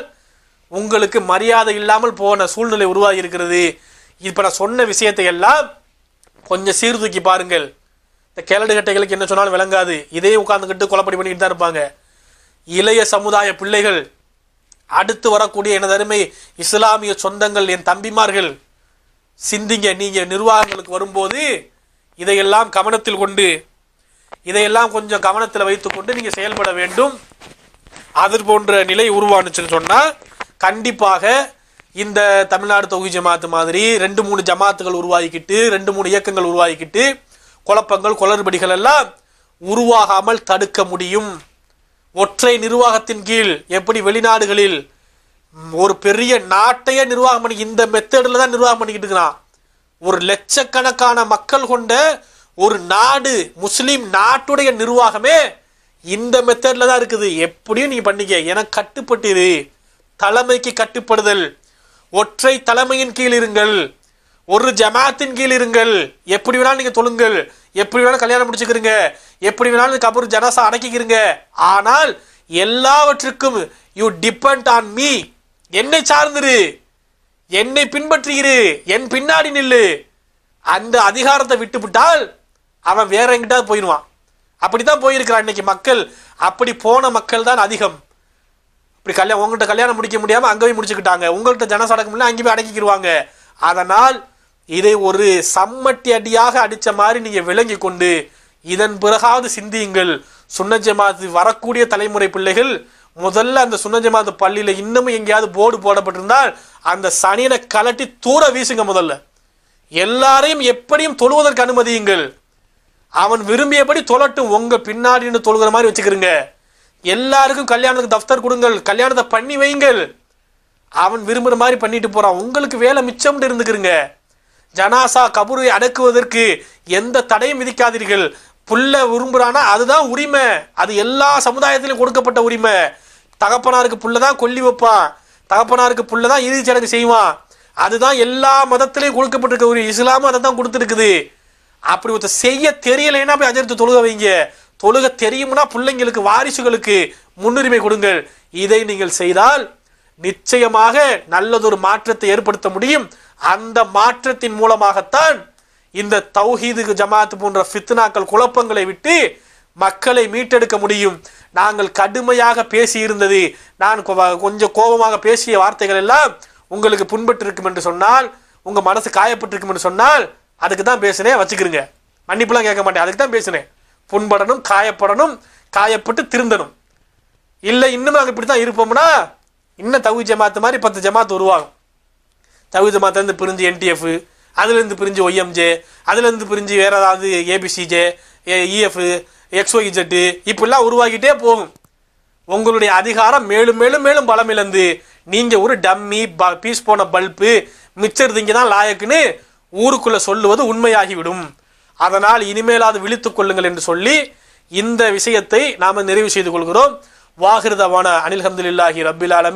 உங்களுக்கு மரியாதை இல்லாமல் போன சூழ்நிலை உருவாகி இருக்கிறது இப்போ நான் சொன்ன விஷயத்தை எல்லாம் கொஞ்சம் சீர்தூக்கி பாருங்கள் இந்த கேலடு கட்டைகளுக்கு என்ன சொன்னாலும் விளங்காது இதே உட்காந்துக்கிட்டு கொலப்படி பண்ணிக்கிட்டு தான் இருப்பாங்க இளைய சமுதாய பிள்ளைகள் அடுத்து வரக்கூடிய எனது அருமை இஸ்லாமிய சொந்தங்கள் என் தம்பிமார்கள் சிந்திங்க நீங்கள் நிர்வாகங்களுக்கு வரும்போது இதையெல்லாம் கவனத்தில் கொண்டு இதையெல்லாம் கொஞ்சம் கவனத்தில் வைத்துக்கொண்டு நீங்கள் செயல்பட வேண்டும் அது போன்ற நிலை உருவானுச்சுன்னு சொன்னால் கண்டிப்பாக இந்த தமிழ்நாடு தொகுதி ஜமாத்து மாதிரி ரெண்டு மூணு ஜமாத்துகள் உருவாகிக்கிட்டு ரெண்டு மூணு இயக்கங்கள் உருவாகிக்கிட்டு குழப்பங்கள் குளறுபடிகள் எல்லாம் உருவாகாமல் தடுக்க முடியும் ஒற்றை நிர்வாகத்தின் கீழ் எப்படி வெளிநாடுகளில் ஒரு பெரிய நாட்டையே நிர்வாகம் பண்ணி இந்த மெத்தடில் தான் நிர்வாகம் பண்ணிக்கிட்டு இருக்கிறான் ஒரு லட்சக்கணக்கான மக்கள் கொண்ட ஒரு நாடு முஸ்லீம் நாட்டுடைய நிர்வாகமே இந்த மெத்தடில் தான் இருக்குது எப்படியும் நீ பண்ணிக்க என கட்டுப்பட்டுது தலைமைக்கு கட்டுப்படுதல் ஒற்றை தலைமையின் கீழ் இருங்கள் ஒரு ஜமாத்தின் கீழ் இருங்கள் எப்படி வேணாலும் நீங்கள் தொழுங்கள் எப்படி வேணாலும் கல்யாணம் முடிச்சுக்கிறீங்க எப்படி வேணாலும் கபூர் ஜனாசா அடக்கிக்கிறீங்க ஆனால் எல்லாவற்றுக்கும் யூ டிபெண்ட் ஆன் மீ என்னை சார்ந்துரு என்னை பின்பற்றுகிறு என் பின்னாடி நில்லு அந்த அதிகாரத்தை விட்டுவிட்டால் அவன் வேற எங்கிட்ட போயிடுவான் அப்படி தான் போயிருக்கிறான் இன்னைக்கு மக்கள் அப்படி போன மக்கள் தான் அதிகம் இப்படி கல்யாணம் உங்கள்கிட்ட கல்யாணம் முடிக்க முடியாமல் அங்கே போய் முடிச்சுக்கிட்டாங்க உங்கள்கிட்ட ஜனசடக்கம் இல்லை அங்கே போய் அடக்கிக்கிடுவாங்க அதனால் இதை ஒரு சம்மட்டி அடியாக அடித்த மாதிரி நீங்கள் விளங்கி கொண்டு இதன் பிறகாவது சிந்தியுங்கள் சுன்ன வரக்கூடிய தலைமுறை பிள்ளைகள் முதல்ல அந்த சுன்ன பள்ளியில் இன்னமும் எங்கேயாவது போர்டு போடப்பட்டிருந்தால் அந்த சனியனை கலட்டி தூர வீசுங்க முதல்ல எல்லாரையும் எப்படியும் தொழுவதற்கு அனுமதியுங்கள் அவன் விரும்பியபடி தொலட்டும் உங்கள் பின்னாடின்னு தொழுகிற மாதிரி வச்சுக்கிறீங்க எல்லாருக்கும் கல்யாணத்துக்கு தஃப்தர் கொடுங்கள் கல்யாணத்தை பண்ணி வைங்கள் அவன் விரும்புகிற மாதிரி பண்ணிட்டு போகிறான் உங்களுக்கு வேலை மிச்சம் இருந்துக்கிறீங்க ஜனாசா கபூரை அடக்குவதற்கு எந்த தடையும் விதிக்காதீர்கள் புள்ள விரும்புகிறானா அதுதான் உரிமை அது எல்லா சமுதாயத்திலும் கொடுக்கப்பட்ட உரிமை தகப்பனாருக்கு புள்ள தான் கொல்லி வைப்பான் தகப்பனாருக்கு புள்ள தான் சடங்கு செய்வான் அதுதான் எல்லா மதத்திலையும் கொடுக்கப்பட்டிருக்க ஒரு இஸ்லாமும் அதை தான் கொடுத்துருக்குது அப்படி ஒருத்த செய்ய தெரியலைன்னா போய் அஜர்த்து தொழுக வைங்க தொழுக தெரியும்னா பிள்ளைங்களுக்கு வாரிசுகளுக்கு முன்னுரிமை கொடுங்கள் இதை நீங்கள் செய்தால் நிச்சயமாக நல்லதொரு மாற்றத்தை ஏற்படுத்த முடியும் அந்த மாற்றத்தின் மூலமாகத்தான் இந்த தௌஹீது ஜமாத் போன்ற ஃபித்னாக்கள் குழப்பங்களை விட்டு மக்களை மீட்டெடுக்க முடியும் நாங்கள் கடுமையாக பேசியிருந்தது நான் கொஞ்சம் கோபமாக பேசிய வார்த்தைகள் எல்லாம் உங்களுக்கு புண்பட்டிருக்கும் என்று சொன்னால் உங்கள் மனசு காயப்பட்டிருக்கும் என்று சொன்னால் அதுக்கு தான் பேசுனேன் வச்சுக்கிறங்க மன்னிப்புலாம் கேட்க மாட்டேன் அதுக்கு தான் பேசுனேன் புண்படணும் காயப்படணும் காயப்பட்டு திருந்தணும் இல்லை இன்னும் நாங்கள் இப்படி தான் இருப்போம்னா இன்னும் தவி ஜமாத்து மாதிரி பத்து ஜமாத்து உருவாகும் தவி ஜமாத்துலேருந்து பிரிஞ்சு என்டிஎஃப் அதுலேருந்து பிரிஞ்சு ஒய்எம்ஜே அதுலேருந்து பிரிஞ்சு வேறு ஏதாவது ஏபிசிஜே இஎஃப் எக்ஸ்ஒய்ஜெட்டு இப்படிலாம் உருவாக்கிட்டே போகும் உங்களுடைய அதிகாரம் மேலும் மேலும் மேலும் பலம் இழந்து நீங்கள் ஒரு டம்மி ப பீஸ் போன பல்பு மிச்சர் திங்க தான் லாயக்குன்னு ஊருக்குள்ள சொல்லுவது உண்மையாகிவிடும் அதனால் இனிமேலாவது விழித்துக் கொள்ளுங்கள் என்று சொல்லி இந்த விஷயத்தை நாம நிறைவு செய்து கொள்கிறோம் வாகிருதவான அனில் அஹமதுல்லாஹி ரபில் ஆலமி